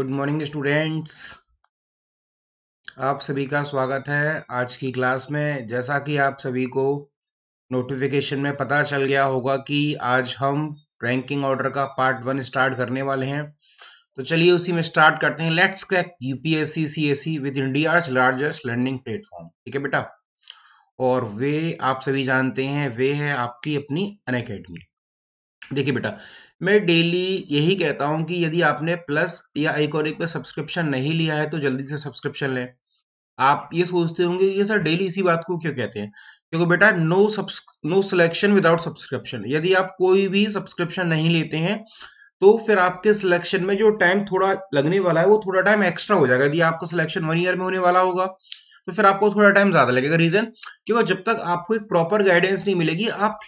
good morning students आप सभी का स्वागत है आज की क्लास में जैसा कि आप सभी को नोटिफिकेशन में पता चल गया होगा कि आज हम रैंकिंग ऑर्डर का पार्ट वन स्टार्ट करने वाले हैं तो चलिए उसी में स्टार्ट करते हैं let's crack UPSC CSC with India largest learning platform ठीक है बेटा और वे आप सभी जानते हैं वे है आपकी अपनी अन देखिए बेटा मैं डेली यही कहता हूं कि यदि आपने प्लस या आइकॉनिक पे सब्सक्रिप्शन नहीं लिया है तो जल्दी से सब्सक्रिप्शन लें आप ये सोचते होंगे ये सर डेली इसी बात को क्यों कहते हैं क्योंकि बेटा no subs no selection without subscription यदि आप कोई भी सब्सक्रिप्शन नहीं लेते हैं तो फिर आपके सिलेक्शन में जो टाइम थोड़ा लगने वाला है वो थोड़ा टाइम एक्स्ट्रा हो जाएगा यदि आपका सिलेक्शन वन ईयर में होने वाला होगा तो फिर आपको थोड़ा टाइम ज़्यादा लगेगा रीज़न क्योंकि जब तक आपको एक प्रॉपर गाइडेंस नहीं मिलेगी आप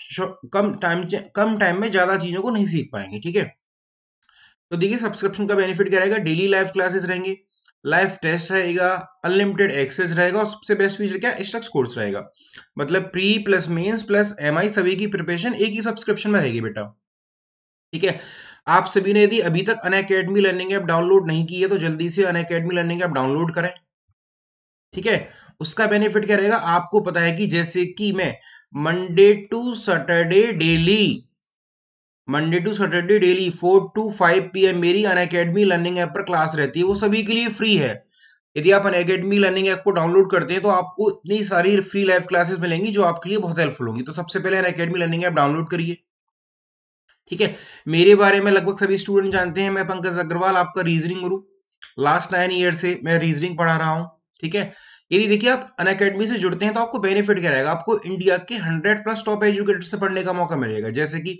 कम टाइम कम टाइम में ज़्यादा चीज़ों को नहीं सीख पाएंगे ठीक है तो देखिए सब्सक्रिप्शन का बेनिफिट क्या रहेगा डेली लाइव क्लासेस रहेंगे लाइव टेस्ट रहेगा अनलिमिटेड एक्सेस रहेगा और सबसे बेस्ट फीचर क्या स्ट्रक्स कोर्स रहेगा मतलब pre plus mains plus MI सभी की प्रिपरेशन एक ही सब्सक्रिप्शन में रहेगी बेटा ठीक है आप सभी ने यदि अभी तक अन लर्निंग ऐप डाउनलोड नहीं की है तो जल्दी से अन लर्निंग ऐप डाउनलोड करें ठीक है उसका बेनिफिट क्या रहेगा आपको पता है कि जैसे कि मैं Monday to Saturday daily Monday to Saturday daily four to five P M मेरी अन अकेडमी लर्निंग ऐप पर क्लास रहती है वो सभी के लिए फ्री है यदि आप अन अकेडमी लर्निंग ऐप को डाउनलोड करते हैं तो आपको इतनी सारी फ्री लाइव क्लासेस मिलेंगी जो आपके लिए बहुत हेल्पफुल होंगी तो सबसे पहले Unacademy learning app download करिए ठीक है मेरे बारे में लगभग सभी स्टूडेंट जानते हैं मैं पंकज अग्रवाल आपका रीजनिंग गुरु लास्ट नाइन ईयर से मैं रीजनिंग पढ़ा रहा हूँ ठीक है यदि देखिए आप अन अकेडमी से जुड़ते हैं तो आपको बेनिफिट क्या रहेगा आपको इंडिया के हंड्रेड प्लस टॉप एजुकेटर से पढ़ने का मौका मिलेगा जैसे कि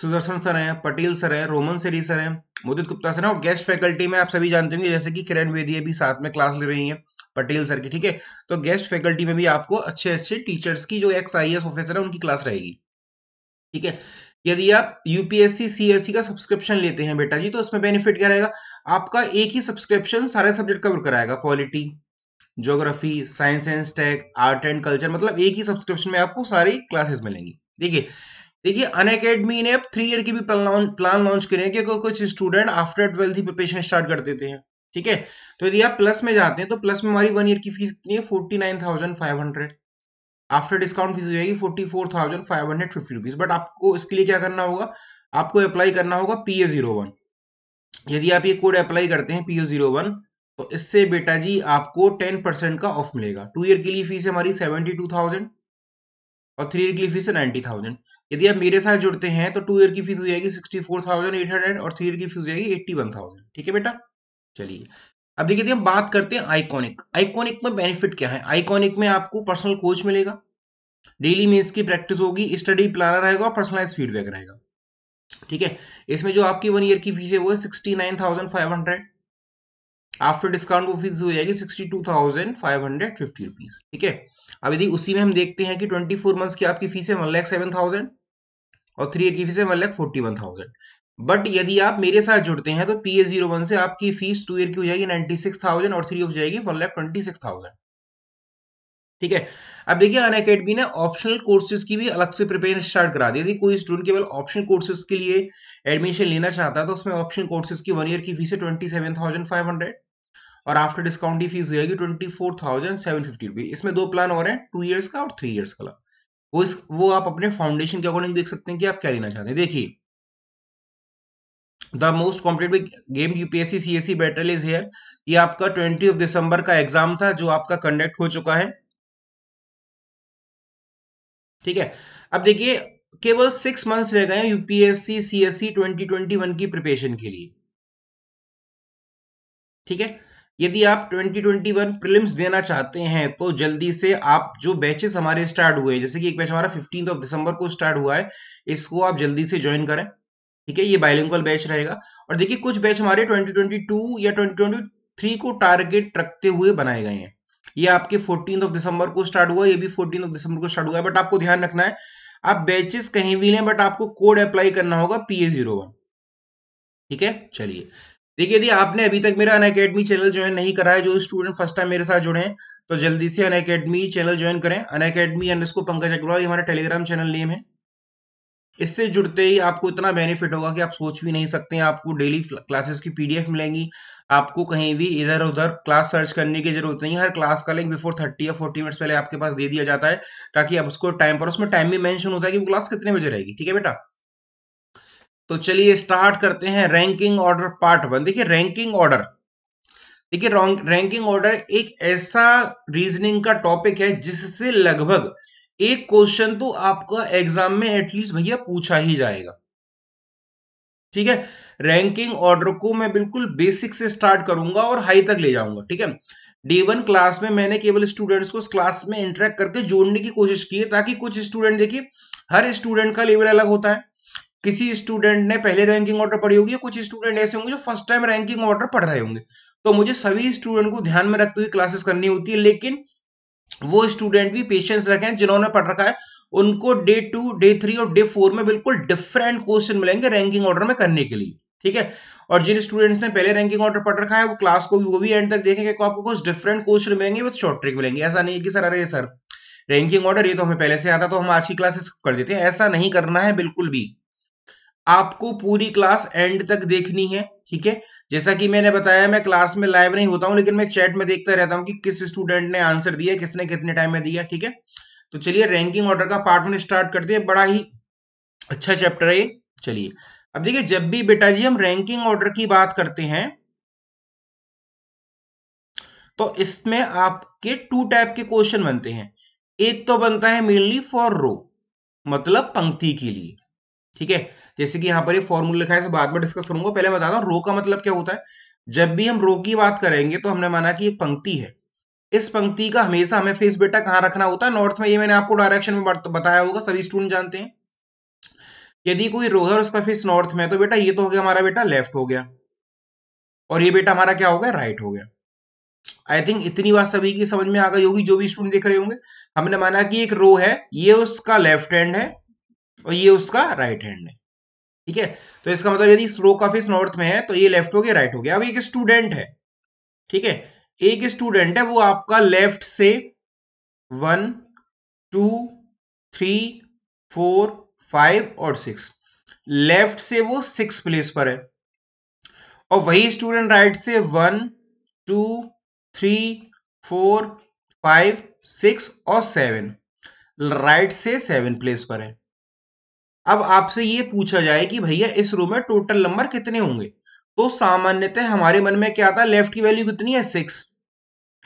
सुदर्शन सर हैं पटेल सर हैं रोमन सेरी सर हैं मुदित गुप्ता सर हैं और गेस्ट फैकल्टी में आप सभी जानते होंगे जैसे कि किरण वेदी भी साथ में क्लास ले रही हैं पटेल सर की ठीक है तो गेस्ट फैकल्टी में भी आपको अच्छे अच्छे टीचर्स की जो एक्स आई ऑफिसर है उनकी क्लास रहेगी ठीक है यदि आप यूपीएससी सीएससी e का सब्सक्रिप्शन लेते हैं बेटा जी तो उसमें बेनिफिट क्या रहेगा आपका एक ही सब्सक्रिप्शन सारे सब्जेक्ट कवर कराएगा polity geography science and tech art and culture मतलब एक ही सब्सक्रिप्शन में आपको सारी क्लासेस मिलेंगी देखिए देखिए अन अकेडमी ने अब थ्री ईयर की भी प्लान लॉन्च करें क्योंकि कुछ स्टूडेंट आफ्टर ट्वेल्थ ही प्रिपरेशन स्टार्ट कर देते हैं ठीक है तो यदि आप प्लस में जाते हैं तो प्लस में हमारी वन ईयर की फीस कितनी है forty nine thousand five hundred after discount fees हो जाएगी forty four thousand five hundred fifty rupees but आपको इसके लिए क्या करना होगा आपको अप्लाई करना होगा पी ए जीरो वन यदि आप ये कोड अप्लाई करते हैं पी ए जीरो वन तो इससे बेटा जी आपको टेन परसेंट का ऑफ मिलेगा टू ईयर के लिए फीस हमारी सेवेंटी टू थाउजेंड और थ्री ईयर के लिए फीस है नाइन्टी थाउजेंड यदि आप मेरे साथ जुड़ते हैं तो टू ईयर की फीस हो जाएगी sixty four thousand eight hundred और थ्री ईयर की फीस हो जाएगी एट्टी वन थाउजेंड ठीक है बेटा चलिए अब देखिए हम बात करते हैं आइकॉनिक आइकॉनिक में बेनिफिट क्या है आइकॉनिक में आपको पर्सनल कोच मिलेगा डेली मीन्स की प्रैक्टिस होगी स्टडी प्लानर रहेगा और पर्सनलाइज फीडबैक रहेगा ठीक है इसमें जो आपकी वन ईयर की फीस है वो है sixty nine thousand five hundred after discount वो फीस हो जाएगी sixty two thousand five hundred fifty rupees ठीक है अब यदि उसी में हम देखते हैं कि ट्वेंटी फोर मंथ्स की आपकी फीस है वन लैख सेवन थाउजेंड और थ्री ईयर की फीस है one lakh forty one thousand but यदि आप मेरे साथ जुड़ते हैं तो पी ए जीरो वन से आपकी फीस टू ईयर की हो जाएगी नाइन्टी सिक्स थाउजेंड और थ्री हो जाएगी one lakh twenty six thousand ठीक है अब देखिए अन अकेडमी ने ऑप्शनल कोर्सेज की भी अलग से प्रिपेयर स्टार्ट करा दी यदि कोई स्टूडेंट केवल ऑप्शन कोर्सेज के लिए एडमिशन लेना चाहता है तो उसमें ऑप्शन कोर्सेज की वन ईयर की फीस है twenty seven thousand five hundred और आफ्टर डिस्काउंट की फीस जाएगी twenty four thousand seven fifty rupee इसमें दो प्लान और हैं टू ईयर्स का और थ्री ईयर्स का वो इस वो आप अपने फाउंडेशन के अकॉर्डिंग देख सकते हैं कि आप क्या लेना चाहते हैं देखिए the most competitive game UPSC CSC battle is here ये आपका ट्वेंटी ऑफ दिसंबर का एग्जाम था जो आपका कंडक्ट हो चुका है ठीक है अब देखिए केवल सिक्स मंथ्स रह गए यूपीएससी सीएससी 2021 की प्रिपरेशन के लिए ठीक है यदि आप 2021 प्रीलिम्स देना चाहते हैं तो जल्दी से आप जो बैचेस हमारे स्टार्ट हुए हैं जैसे कि एक बैच हमारा फिफ्टीन ऑफ दिसंबर को स्टार्ट हुआ है इसको आप जल्दी से ज्वाइन करें ठीक है ये बायलिंगल बैच रहेगा और देखिए कुछ बैच हमारे 2022 या 2023 को टारगेट रखते हुए बनाए गए हैं ये आपके फोर्टीन ऑफ दिसंबर को स्टार्ट हुआ ये भी फोर्टीन ऑफ दिसंबर को स्टार्ट हुआ है बट आपको ध्यान रखना है आप बैचेस कहीं भी लें बट आपको कोड अप्लाई करना होगा पी ए जीरो वन ठीक है चलिए देखिए यदि आपने अभी तक मेरा अनअकेडमी चैनल ज्वाइन नहीं करा है जो स्टूडेंट फर्स्ट टाइम मेरे साथ जुड़े हैं तो जल्दी से अनअकेडमी चैनल ज्वाइन करें अन अकेडमी पंकज अग्रवाल हमारा टेलीग्राम चैनल नेम है इससे जुड़ते ही आपको इतना बेनिफिट होगा कि आप सोच भी नहीं सकते आपको डेली क्लासेस की पीडीएफ मिलेंगी आपको कहीं भी इधर उधर क्लास सर्च करने की जरूरत नहीं है हर क्लास का लिंक बिफोर थर्टी या फोर्टी मिनट्स पहले आपके पास दे दिया जाता है ताकि आप उसको टाइम पर उसमें टाइम भी मैंशन होता है कि वो क्लास कितने बजे रहेगी ठीक है बेटा तो चलिए स्टार्ट करते हैं रैंकिंग ऑर्डर पार्ट वन देखिए रैंकिंग ऑर्डर देखिए रैंकिंग ऑर्डर एक ऐसा रीजनिंग का टॉपिक है जिससे लगभग एक क्वेश्चन तो आपका एग्जाम में एटलीस्ट भैया पूछा ही जाएगा ठीक है रैंकिंग ऑर्डर को मैं बिल्कुल बेसिक से स्टार्ट करूंगा और हाई तक ले जाऊंगा ठीक है डे वन क्लास में मैंने केवल स्टूडेंट्स को क्लास में इंटरेक्ट करके जोड़ने की कोशिश की है ताकि कुछ स्टूडेंट देखिए हर स्टूडेंट का लेवल अलग होता है किसी स्टूडेंट ने पहले रैंकिंग ऑर्डर पढ़ी होगी कुछ स्टूडेंट ऐसे होंगे जो फर्स्ट टाइम रैंकिंग ऑर्डर पढ़ रहे होंगे तो मुझे सभी स्टूडेंट को ध्यान में रखते हुए क्लासेस करनी होती है लेकिन वो स्टूडेंट भी पेशेंस रखें जिन्होंने पढ़ रखा है उनको डे टू डे थ्री और डे फोर में बिल्कुल डिफरेंट क्वेश्चन मिलेंगे रैंकिंग ऑर्डर में करने के लिए ठीक है और जिन स्टूडेंट्स ने पहले रैंकिंग ऑर्डर पढ़ रखा है वो क्लास को भी वो भी एंड तक देखेंगे आपको कुछ डिफरेंट क्वेश्चन मिलेंगे विद शॉर्ट ट्रिक मिलेंगे ऐसा नहीं है कि सर अरे सर रैंकिंग ऑर्डर ये तो हमें पहले से आता तो हम आज की क्लासेस कर देते हैं ऐसा नहीं करना है बिल्कुल भी आपको पूरी क्लास एंड तक देखनी है ठीक है जैसा कि मैंने बताया मैं क्लास में लाइव नहीं होता हूं लेकिन मैं चैट में देखता रहता हूँ कि किस स्टूडेंट ने आंसर दिया किसने कितने टाइम में दिया ठीक है तो चलिए रैंकिंग ऑर्डर का पार्ट वन स्टार्ट करते हैं बड़ा ही अच्छा चैप्टर है ये चलिए अब देखिए जब भी बेटा जी हम रैंकिंग ऑर्डर की बात करते हैं तो इसमें आपके टू टाइप के क्वेश्चन बनते हैं एक तो बनता है मेनली फॉर रो मतलब पंक्ति के लिए ठीक है जैसे कि यहां पर ये फॉर्मूला लिखा है बाद में डिस्कस करूंगा पहले बता दू रो का मतलब क्या होता है जब भी हम रो की बात करेंगे तो हमने माना कि एक पंक्ति है इस पंक्ति का हमेशा हमें फेस बेटा कहां रखना होता है नॉर्थ में ये मैंने आपको डायरेक्शन में बताया होगा सभी स्टूडेंट जानते हैं यदि कोई रो है और उसका फेस नॉर्थ में है तो बेटा ये तो हो गया हमारा बेटा लेफ्ट हो गया और ये बेटा हमारा क्या हो गया राइट हो गया आई थिंक इतनी बात सभी की समझ में आ गई होगी जो भी स्टूडेंट देख रहे होंगे हमने माना कि एक रो है ये उसका लेफ्ट हैंड है और ये उसका राइट हैंड है ठीक है तो इसका मतलब यदि स्लोक ऑफिस नॉर्थ में है तो ये लेफ्ट हो गया राइट हो गया अब एक स्टूडेंट है ठीक है एक स्टूडेंट है वो आपका लेफ्ट से one two three four five और सिक्स लेफ्ट से वो सिक्स प्लेस पर है और वही स्टूडेंट राइट से one two three four five six और सेवन राइट से सेवन प्लेस पर है अब आपसे ये पूछा जाए कि भैया इस रो में टोटल नंबर कितने होंगे तो सामान्यतः हमारे मन में क्या आता है लेफ्ट की वैल्यू कितनी है सिक्स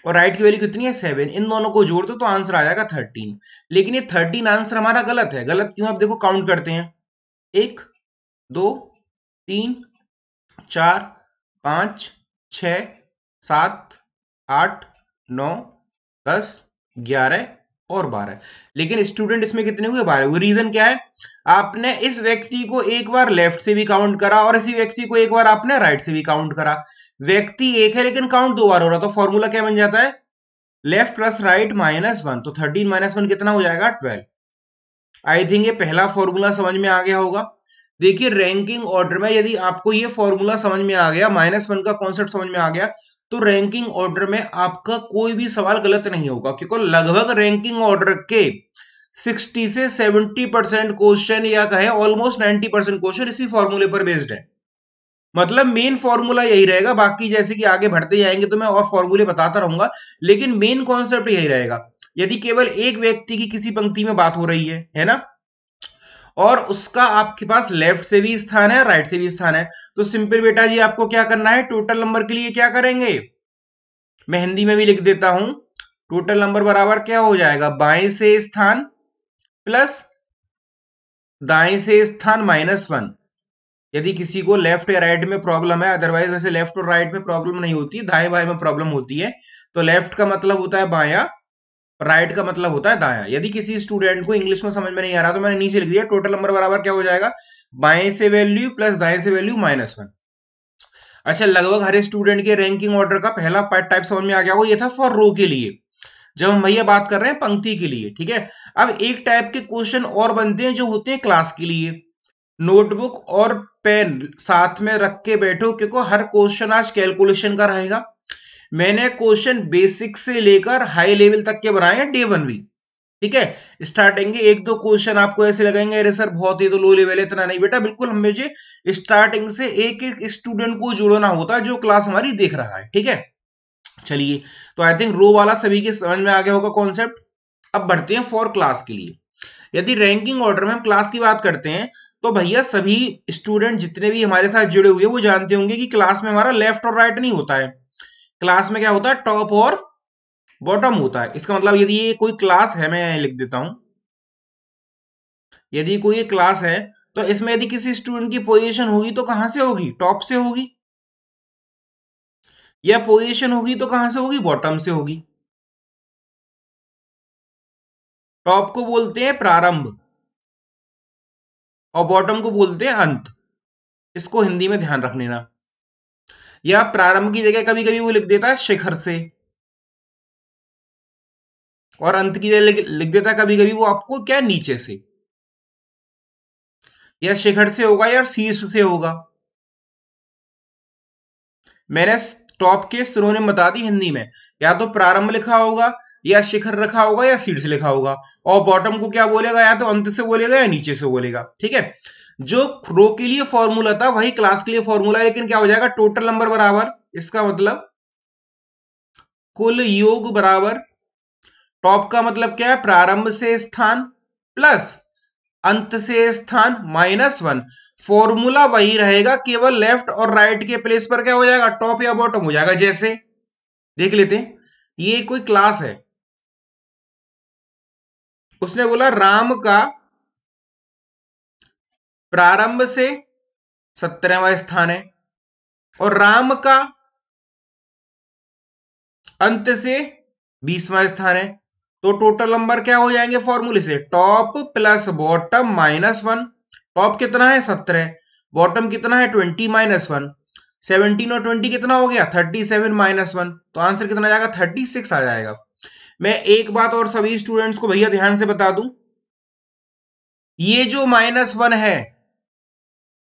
और राइट की वैल्यू कितनी है सेवन इन दोनों को जोड़ दो तो आंसर आ जाएगा थर्टीन लेकिन ये थर्टीन आंसर हमारा गलत है गलत क्यों आप देखो काउंट करते हैं एक दो तीन चार पांच छ सात आठ नौ दस ग्यारह और बारह लेकिन स्टूडेंट इसमें कितने हुए बारह हुए रीजन क्या है आपने इस व्यक्ति को एक बार लेफ्ट से भी काउंट करा और इसी व्यक्ति को एक बार आपने राइट से भी काउंट करा व्यक्ति एक है लेकिन काउंट दो बार हो रहा तो फॉर्मूला क्या बन जाता है left plus right minus one तो थर्टीन माइनस वन कितना हो जाएगा ट्वेल्व आई थिंक ये पहला फॉर्मूला समझ में आ गया होगा देखिए रैंकिंग ऑर्डर में यदि आपको ये फॉर्मूला समझ में आ गया माइनस वन का कॉन्सेप्ट समझ में आ गया तो रैंकिंग ऑर्डर में आपका कोई भी सवाल गलत नहीं होगा क्योंकि लगभग रैंकिंग ऑर्डर के 60 से 70 परसेंट क्वेश्चन या कहे ऑलमोस्ट 90 परसेंट क्वेश्चन इसी फॉर्मूले पर बेस्ड है मतलब मेन फॉर्मूला यही रहेगा बाकी जैसे कि आगे बढ़ते जाएंगे तो मैं और फॉर्मूले बताता रहूंगा लेकिन मेन कॉन्सेप्ट यही रहेगा यदि केवल एक व्यक्ति की किसी पंक्ति में बात हो रही है है ना और उसका आपके पास लेफ्ट से भी स्थान है राइट से भी स्थान है तो सिंपल बेटा जी आपको क्या करना है टोटल नंबर के लिए क्या करेंगे मैं हिंदी में भी लिख देता हूं टोटल नंबर बराबर क्या हो जाएगा बाएं से स्थान प्लस दाएं से स्थान माइनस वन यदि किसी को लेफ्ट या राइट में प्रॉब्लम है अदरवाइज वैसे लेफ्ट और राइट में प्रॉब्लम नहीं होती दाएं बाएं में प्रॉब्लम होती है तो लेफ्ट का मतलब होता है बाया राइट का मतलब होता है दाया यदि किसी स्टूडेंट को इंग्लिश में समझ में नहीं आ रहा तो मैंने नीचे लिख दिया टोटल नंबर बराबर क्या हो जाएगा बाएं से वैल्यू प्लस दाएं से वैल्यू माइनस वन अच्छा लगभग हर स्टूडेंट के रैंकिंग ऑर्डर का पहला टाइप समझ में आ गया वो ये था फॉर रो के लिए जब हम भैया बात कर रहे हैं पंक्ति के लिए ठीक है अब एक टाइप के क्वेश्चन और बनते हैं जो होते हैं क्लास के लिए नोटबुक और पेन साथ में रख के बैठो क्योंकि हर क्वेश्चन आज कैलकुलेशन का रहेगा मैंने क्वेश्चन बेसिक से लेकर हाई लेवल तक के बनाए हैं डे वन भी ठीक है स्टार्टिंग के एक दो क्वेश्चन आपको ऐसे लगेंगे अरे सर बहुत ही तो लो लेवल है इतना नहीं बेटा बिल्कुल हम मुझे स्टार्टिंग से एक एक स्टूडेंट को जुड़ना होता है जो क्लास हमारी देख रहा है ठीक है चलिए तो आई थिंक रो वाला सभी के समझ में आ गया होगा कॉन्सेप्ट अब बढ़ते हैं फॉर क्लास के लिए यदि रैंकिंग ऑर्डर में हम क्लास की बात करते हैं तो भैया सभी स्टूडेंट जितने भी हमारे साथ जुड़े हुए वो जानते होंगे कि क्लास में हमारा लेफ्ट और राइट नहीं होता है क्लास में क्या होता है टॉप और बॉटम होता है इसका मतलब यदि ये कोई क्लास है मैं लिख देता हूं यदि कोई क्लास है तो इसमें यदि किसी स्टूडेंट की पोजीशन होगी तो कहां से होगी टॉप से होगी या पोजीशन होगी तो कहां से होगी बॉटम से होगी टॉप को बोलते हैं प्रारंभ और बॉटम को बोलते हैं अंत इसको हिंदी में ध्यान रख लेना या प्रारंभ की जगह कभी कभी वो लिख देता है शिखर से और अंत की जगह लिख देता है कभी कभी वो आपको क्या नीचे से या शिखर से होगा या शीर्ष से होगा मैंने टॉप के ने बता दी हिंदी में या तो प्रारंभ लिखा होगा या शिखर रखा होगा या शीर्ष लिखा होगा और बॉटम को क्या बोलेगा या तो अंत से बोलेगा या नीचे से बोलेगा ठीक है जो रो के लिए फॉर्मूला था वही क्लास के लिए फॉर्मूला लेकिन क्या हो जाएगा टोटल नंबर बराबर इसका मतलब कुल योग बराबर टॉप का मतलब क्या है प्रारंभ से स्थान प्लस अंत से स्थान माइनस वन फॉर्मूला वही रहेगा केवल लेफ्ट और राइट के प्लेस पर क्या हो जाएगा टॉप या बॉटम हो जाएगा जैसे देख लेते हैं ये कोई क्लास है उसने बोला राम का प्रारंभ से सत्रहवा स्थान है और राम का अंत से बीसवा स्थान है तो टोटल नंबर क्या हो जाएंगे फॉर्मूले से top plus bottom minus one top कितना है सत्रह बॉटम कितना है ट्वेंटी माइनस वन सेवनटीन और ट्वेंटी कितना हो गया थर्टी सेवन माइनस वन तो आंसर कितना जाएगा थर्टी सिक्स आ जाएगा मैं एक बात और सभी स्टूडेंट्स को भैया ध्यान से बता दूं ये जो माइनस वन है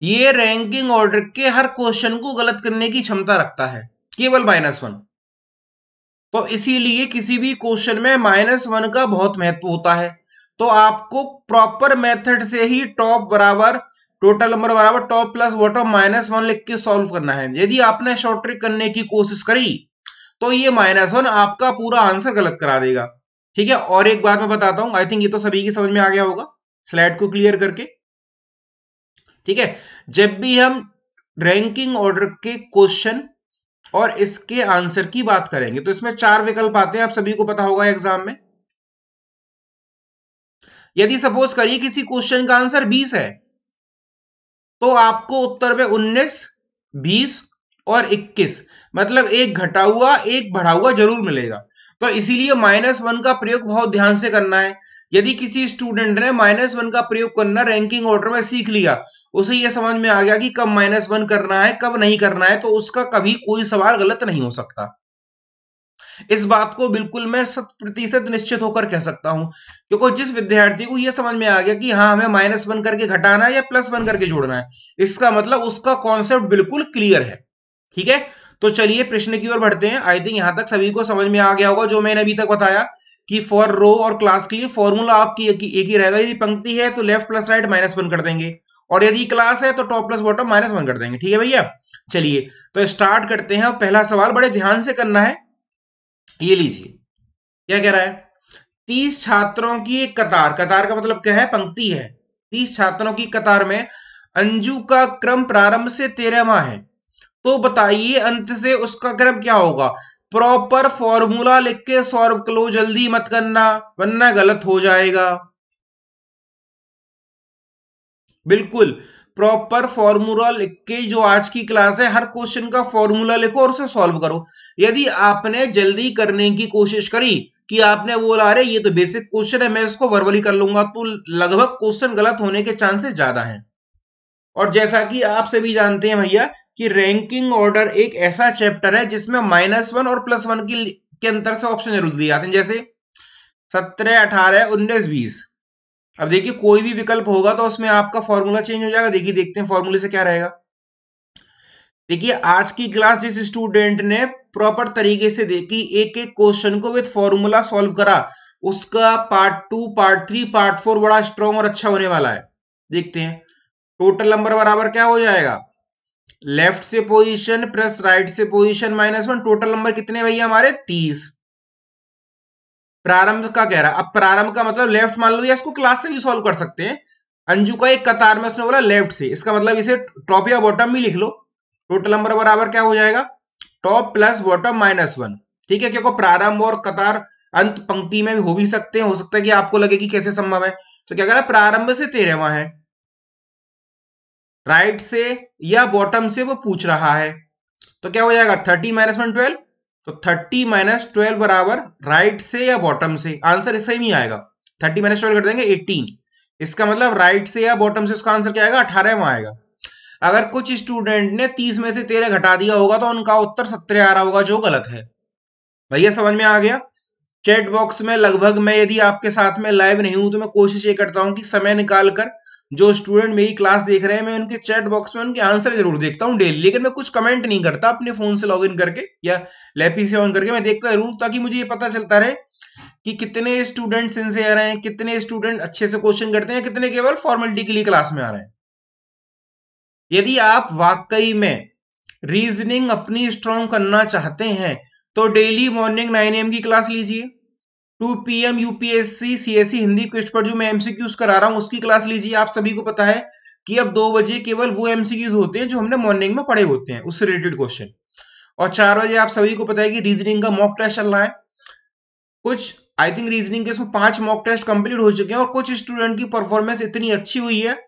ये रैंकिंग ऑर्डर के हर क्वेश्चन को गलत करने की क्षमता रखता है केवल माइनस वन तो इसीलिए किसी भी क्वेश्चन में माइनस वन का बहुत महत्व होता है तो आपको प्रॉपर मेथड से ही टॉप बराबर टोटल नंबर बराबर top plus bottom minus one लिख के सॉल्व करना है यदि आपने शॉर्ट ट्रिक करने की कोशिश करी तो ये माइनस वन आपका पूरा आंसर गलत करा देगा ठीक है और एक बात मैं बताता हूं आई थिंक ये तो सभी की समझ में आ गया होगा स्लाइड को क्लियर करके ठीक है जब भी हम रैंकिंग ऑर्डर के क्वेश्चन और इसके आंसर की बात करेंगे तो इसमें चार विकल्प आते हैं आप सभी को पता होगा एग्जाम में यदि सपोज करिए किसी क्वेश्चन का आंसर 20 है तो आपको उत्तर में 19, 20 और 21 मतलब एक घटा हुआ एक बढ़ा हुआ जरूर मिलेगा तो इसीलिए माइनस वन का प्रयोग बहुत ध्यान से करना है यदि किसी स्टूडेंट ने माइनस वन का प्रयोग करना रैंकिंग ऑर्डर में सीख लिया उसे यह समझ में आ गया कि कब माइनस वन करना है कब नहीं करना है तो उसका कभी कोई सवाल गलत नहीं हो सकता इस बात को बिल्कुल मैं शत प्रतिशत निश्चित होकर कह सकता हूं क्योंकि जिस विद्यार्थी को यह समझ में आ गया कि हाँ हमें माइनस वन करके घटाना है या प्लस वन करके जोड़ना है इसका मतलब उसका कॉन्सेप्ट बिल्कुल क्लियर है ठीक है तो चलिए प्रश्न की ओर बढ़ते हैं आई थिंक यहां तक सभी को समझ में आ गया होगा जो मैंने अभी तक बताया कि फॉर रो और क्लास के लिए फॉर्मूला आपकी एक ही रहेगा यदि पंक्ति है तो left plus right minus one कर देंगे और यदि क्लास है तो top plus bottom minus one कर देंगे ठीक है भैया चलिए तो स्टार्ट करते हैं पहला सवाल बड़े ध्यान से करना है ये लीजिए क्या कह रहा है तीस छात्रों की एक कतार कतार का मतलब क्या है पंक्ति है तीस छात्रों की कतार में अंजू का क्रम प्रारंभ से तेरहवा है तो बताइए अंत से उसका क्रम क्या होगा प्रॉपर फॉर्मूला लिख के सॉल्व करो जल्दी मत करना वरना गलत हो जाएगा बिल्कुल प्रॉपर फॉर्मूला लिख के जो आज की क्लास है हर क्वेश्चन का फॉर्मूला लिखो और उसे सॉल्व करो यदि आपने जल्दी करने की कोशिश करी कि आपने बोला अरे ये तो बेसिक क्वेश्चन है मैं इसको वर्वली कर लूंगा तो लगभग क्वेश्चन गलत होने के चांसेस ज्यादा हैं और जैसा कि आप सभी जानते हैं भैया कि रैंकिंग ऑर्डर एक ऐसा चैप्टर है जिसमें माइनस वन और प्लस वन की के अंतर से ऑप्शन जरूर दिए जाते हैं जैसे सत्रह अठारह उन्नीस बीस अब देखिए कोई भी विकल्प होगा तो उसमें आपका फॉर्मूला चेंज हो जाएगा देखिए देखते हैं फॉर्मूले से क्या रहेगा देखिए आज की क्लास जिस स्टूडेंट ने प्रॉपर तरीके से देखी एक एक क्वेश्चन को विद फॉर्मूला सॉल्व करा उसका part two part three part four बड़ा स्ट्रॉन्ग और अच्छा होने वाला है देखते हैं टोटल नंबर बराबर क्या हो जाएगा लेफ्ट से पोजिशन प्लस राइट से position minus one total number कितने भैया हमारे तीस प्रारंभ का कह रहा है अब प्रारंभ का मतलब लेफ्ट मान लो या इसको क्लास से भी सॉल्व कर सकते हैं अंजू का एक कतार में उसने बोला लेफ्ट से इसका मतलब इसे टॉप या बॉटम भी लिख लो टोटल नंबर बराबर क्या हो जाएगा top plus bottom minus one ठीक है क्योंकि प्रारंभ और कतार अंत पंक्ति में भी हो भी सकते हैं हो सकता है कि आपको लगे कि कैसे संभव है तो क्या कह रहा है प्रारंभ से तेरहवा है राइट से या बॉटम से वो पूछ रहा है तो क्या हो जाएगा थर्टी माइनस वन ट्वेल्व तो 30 माइनस ट्वेल्व बराबर राइट से या बॉटम से आंसर सेम ही आएगा 30 माइनस ट्वेल्व कर देंगे 18 इसका मतलब राइट से या बॉटम से उसका आंसर क्या आएगा अठारह में आएगा अगर कुछ स्टूडेंट ने तीस में से तेरह घटा दिया होगा तो उनका उत्तर सत्रह आ रहा होगा जो गलत है भैया समझ में आ गया चैट बॉक्स में लगभग मैं यदि आपके साथ में लाइव नहीं हूं तो मैं कोशिश ये करता हूं कि समय निकालकर जो स्टूडेंट मेरी क्लास देख रहे हैं मैं उनके चैट बॉक्स में उनके आंसर जरूर देखता हूँ डेली लेकिन मैं कुछ कमेंट नहीं करता अपने फोन से इन करके या लैपी से ऑन करके मैं देखता जरूर ताकि मुझे ये पता चलता रहे कि कितने स्टूडेंट सिंसियर हैं कितने स्टूडेंट अच्छे से क्वेश्चन करते हैं कितने केवल फॉर्मेलिटी के लिए क्लास में आ रहे हैं यदि आप वाकई में रीजनिंग अपनी स्ट्रॉन्ग करना चाहते हैं तो डेली मॉर्निंग नाइन एम की क्लास लीजिए two P M UPSC C S C Hindi क्विस्ट पर जो मैं एमसीक्यूज करा रहा हूँ उसकी क्लास लीजिए आप सभी को पता है कि अब दो बजे केवल वो एमसीक्यूज होते हैं जो हमने मॉर्निंग में पढ़े होते हैं उससे रिलेटेड क्वेश्चन और चार बजे आप सभी को पता है कि रीजनिंग का मॉक टेस्ट चल रहा है कुछ आई थिंक रीजनिंग के इसमें पांच मॉक टेस्ट कंप्लीट हो चुके हैं और कुछ स्टूडेंट की परफॉर्मेंस इतनी अच्छी हुई है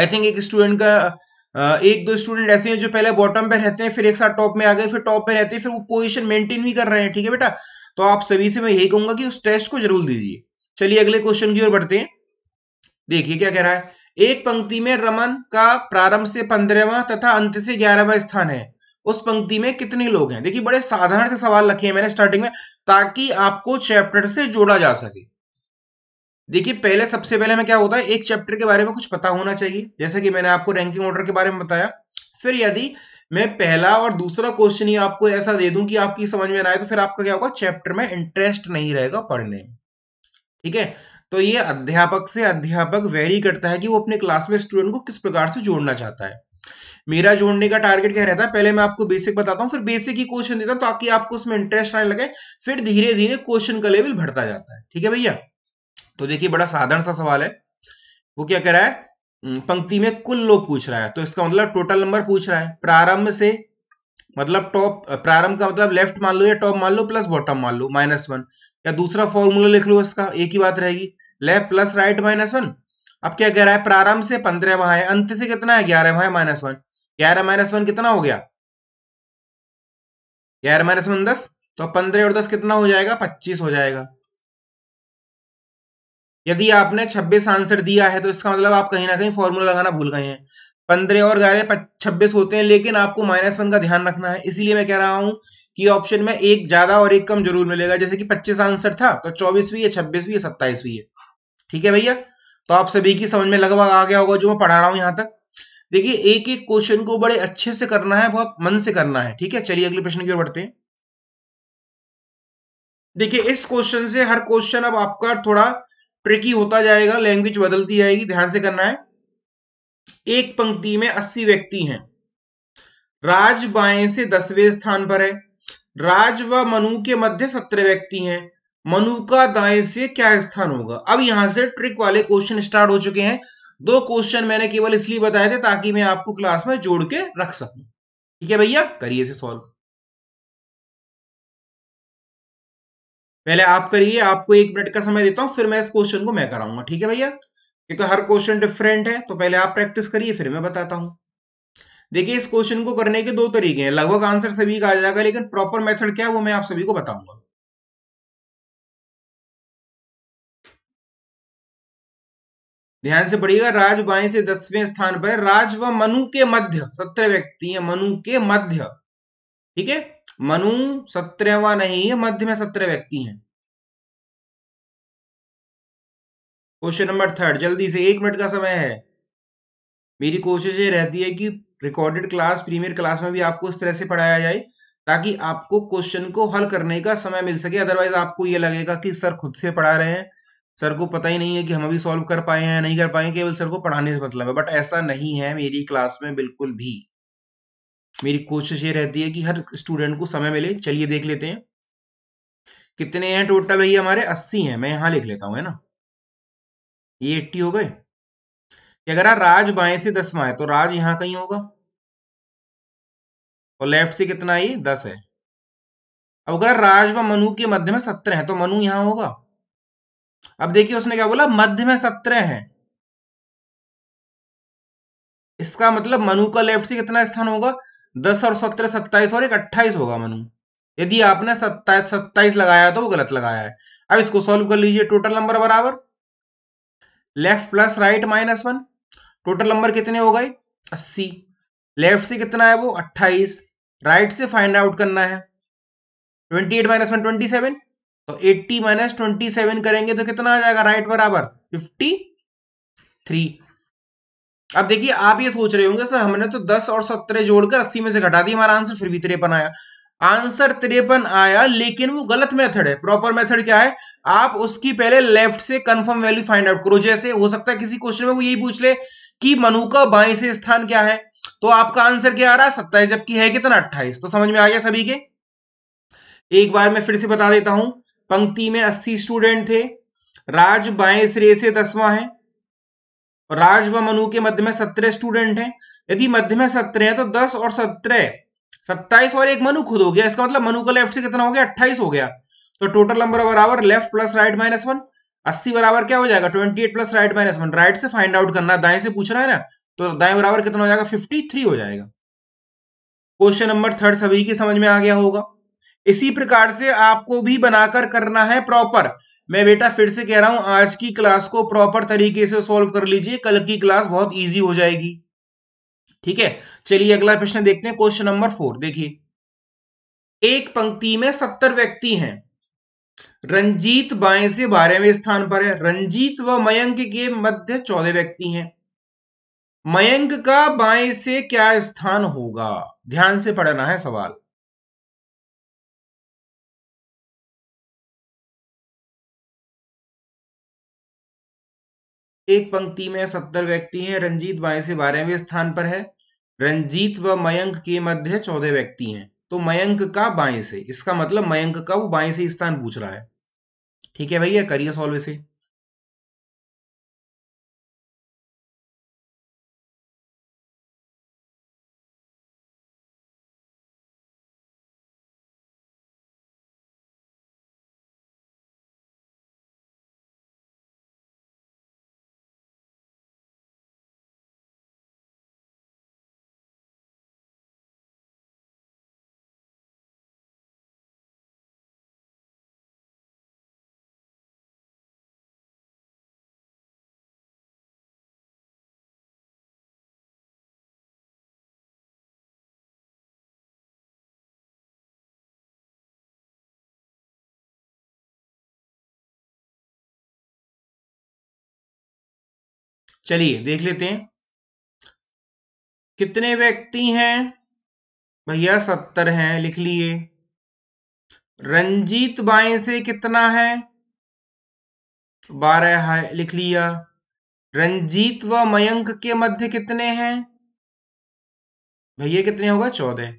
आई थिंक एक स्टूडेंट का एक दो स्टूडेंट ऐसे हैं जो पहले बॉटम पे रहते हैं फिर एक साथ टॉप में आ गए फिर टॉप पे रहते हैं फिर वो पोजिशन मेंटेन भी कर रहे हैं ठीक है बेटा तो आप सभी से मैं यही कहूंगा कि उस टेस्ट को जरूर दीजिए चलिए अगले क्वेश्चन की ओर बढ़ते हैं देखिए क्या कह रहा है एक पंक्ति में रमन का प्रारंभ से पंद्रहवा तथा अंत से ग्यारहवा स्थान है उस पंक्ति में कितने लोग हैं देखिए बड़े साधारण से सवाल रखे हैं मैंने स्टार्टिंग में ताकि आपको चैप्टर से जोड़ा जा सके देखिए पहले सबसे पहले हमें क्या होता है एक चैप्टर के बारे में कुछ पता होना चाहिए जैसा कि मैंने आपको रैंकिंग ऑर्डर के बारे में बताया फिर यदि मैं पहला और दूसरा क्वेश्चन ही आपको ऐसा दे दूं कि आपकी समझ में ना आए तो फिर आपका क्या होगा चैप्टर में इंटरेस्ट नहीं रहेगा पढ़ने ठीक है तो ये अध्यापक से अध्यापक वेरी करता है कि वो अपने क्लास में स्टूडेंट को किस प्रकार से जोड़ना चाहता है मेरा जोड़ने का टारगेट क्या रहता है पहले मैं आपको बेसिक बताता हूँ फिर बेसिक ही क्वेश्चन देता हूँ ताकि आपको उसमें इंटरेस्ट आने लगे फिर धीरे धीरे क्वेश्चन का लेवल बढ़ता जाता है ठीक है भैया तो देखिए बड़ा साधारण सा सवाल है वो क्या कह रहा है हम्म, पंक्ति में कुल लोग पूछ रहा है तो इसका मतलब टोटल नंबर पूछ रहा है प्रारंभ से मतलब टॉप प्रारंभ का मतलब लेफ्ट मान लो या टॉप मान लो प्लस बॉटम मान लो माइनस वन या दूसरा फॉर्मूला लिख लो इसका एक ही बात रहेगी left plus right minus one अब क्या कह रहा है प्रारंभ से पंद्रह वहां है अंत से कितना है ग्यारह वहां माइनस वन ग्यारह माइनस वन कितना हो गया ग्यारह माइनस वन दस तो पंद्रह और दस कितना हो जाएगा पच्चीस हो जाएगा यदि आपने छब्बीस आंसर दिया है तो इसका मतलब आप कहीं ना कहीं फॉर्मूला लगाना भूल गए हैं पंद्रह और ग्यारह छब्बीस होते हैं लेकिन आपको माइनस वन का ध्यान रखना है इसीलिए मैं कह रहा हूं कि ऑप्शन में एक ज्यादा और एक कम जरूर मिलेगा जैसे कि पच्चीस आंसर था तो चौबीस भी है छब्बीस भी है सत्ताईस भी है ठीक है भैया तो आप सभी की समझ में लगभग आ गया होगा जो मैं पढ़ा रहा हूं यहां तक देखिए एक एक क्वेश्चन को बड़े अच्छे से करना है बहुत मन से करना है ठीक है चलिए अगले प्रश्न की ओर बढ़ते हैं देखिए इस क्वेश्चन से हर क्वेश्चन अब आपका थोड़ा ट्रिकी होता जाएगा लैंग्वेज बदलती जाएगी ध्यान से करना है एक पंक्ति में अस्सी व्यक्ति हैं राज बाएं से दसवें स्थान पर है राज व मनु के मध्य सत्रह व्यक्ति हैं मनु का दाएं से क्या स्थान होगा अब यहां से ट्रिक वाले क्वेश्चन स्टार्ट हो चुके हैं दो क्वेश्चन मैंने केवल इसलिए बताए थे ताकि मैं आपको क्लास में जोड़ के रख सकूं ठीक है भैया करिए इसे सॉल्व पहले आप करिए आपको एक मिनट का समय देता हूं फिर मैं इस क्वेश्चन को मैं कराऊंगा ठीक है भैया क्योंकि हर क्वेश्चन डिफरेंट है तो पहले आप प्रैक्टिस करिए फिर मैं बताता हूं देखिए इस क्वेश्चन को करने के दो तरीके हैं लगभग आंसर सभी का आ जाएगा लेकिन प्रॉपर मेथड क्या है वो मैं आप सभी को बताऊंगा ध्यान से पढ़िएगा राज बाएं से दसवें स्थान पर है राज व मनु के मध्य सत्रह व्यक्ति है मनु के मध्य ठीक है मनु सत्रहवा नहीं है मध्य में सत्रह व्यक्ति हैं क्वेश्चन नंबर थर्ड जल्दी से एक मिनट का समय है मेरी कोशिश ये रहती है कि रिकॉर्डेड क्लास प्रीमियर क्लास में भी आपको इस तरह से पढ़ाया जाए ताकि आपको क्वेश्चन को हल करने का समय मिल सके अदरवाइज आपको ये लगेगा कि सर खुद से पढ़ा रहे हैं सर को पता ही नहीं है कि हम अभी सॉल्व कर पाए हैं नहीं कर पाए केवल सर को पढ़ाने से मतलब है बट ऐसा नहीं है मेरी क्लास में बिल्कुल भी मेरी कोशिश ये रहती है कि हर स्टूडेंट को समय मिले चलिए देख लेते हैं कितने हैं टोटल भैया हमारे अस्सी हैं मैं यहां लिख लेता हूं है ना ये एट्टी हो गए अगर राज बाएं से दसवा है तो राज यहाँ कहीं होगा और लेफ्ट से कितना ये दस है अब अगर राज व मनु के मध्य में सत्रह है तो मनु यहां होगा अब देखिए उसने क्या बोला मध्य में सत्रह है इसका मतलब मनु का लेफ्ट से कितना स्थान होगा दस और सत्रह सत्ताईस और एक अट्ठाईस होगा मनु यदि आपने सत्ताईस सत्ताईस लगाया तो वो गलत लगाया है अब इसको सॉल्व कर लीजिए टोटल नंबर बराबर left plus right minus one total number कितने हो गए अस्सी लेफ्ट से कितना है वो अट्ठाईस राइट से फाइंड आउट करना है twenty eight minus one twenty seven तो एट्टी माइनस ट्वेंटी सेवन करेंगे तो कितना आ जाएगा राइट बराबर फिफ्टी थ्री अब देखिए आप ये सोच रहे होंगे सर हमने तो दस और सत्रह जोड़कर अस्सी में से घटा दी हमारा आंसर फिर भी तिरपन आया आंसर तिरपन आया लेकिन वो गलत मेथड है प्रॉपर मेथड क्या है आप उसकी पहले लेफ्ट से कंफर्म वैल्यू फाइंड आउट करो जैसे हो सकता है किसी क्वेश्चन में वो यही पूछ ले कि मनु का बाई से स्थान क्या है तो आपका आंसर क्या आ रहा है सत्ताईस जबकि है कितना अट्ठाईस तो समझ में आ गया सभी के एक बार मैं फिर से बता देता हूं पंक्ति में अस्सी स्टूडेंट थे राज बाएं सिरे से दसवां है राज व मनु के मध्य में सत्रह स्टूडेंट हैं यदि मध्य में सत्रह है तो दस और सत्रह सत्ताईस और एक मनु खुद हो गया इसका मतलब मनु का लेफ्ट से कितना हो गया अट्ठाईस हो गया तो टोटल नंबर बराबर left plus right minus one अस्सी बराबर क्या हो जाएगा twenty eight plus right minus one right से फाइंड आउट करना दाएं से पूछ रहा है ना तो दाएं बराबर कितना हो जाएगा फिफ्टी थ्री हो जाएगा क्वेश्चन नंबर थर्ड सभी की समझ में आ गया होगा इसी प्रकार से आपको भी बनाकर करना है प्रॉपर मैं बेटा फिर से कह रहा हूं आज की क्लास को प्रॉपर तरीके से सॉल्व कर लीजिए कल की क्लास बहुत ईजी हो जाएगी ठीक है चलिए अगला प्रश्न देखते हैं क्वेश्चन नंबर फोर देखिए एक पंक्ति में सत्तर व्यक्ति हैं रंजीत बाएं से बारहवें स्थान पर है रंजीत व मयंक के मध्य चौदह व्यक्ति हैं मयंक का बाएं से क्या स्थान होगा ध्यान से पढ़ना है सवाल एक पंक्ति में सत्तर व्यक्ति हैं रंजीत बाएं से बारहवें स्थान पर है रंजीत व मयंक के मध्य चौदह व्यक्ति हैं तो मयंक का बाएं से इसका मतलब मयंक का वो बाएं से स्थान पूछ रहा है ठीक है भैया करिए सॉल्व इसे चलिए देख लेते हैं कितने व्यक्ति हैं भैया सत्तर हैं लिख लिए रंजीत बाई से कितना है बारह है लिख लिया रंजीत व मयंक के मध्य कितने हैं भैया कितने होगा चौदह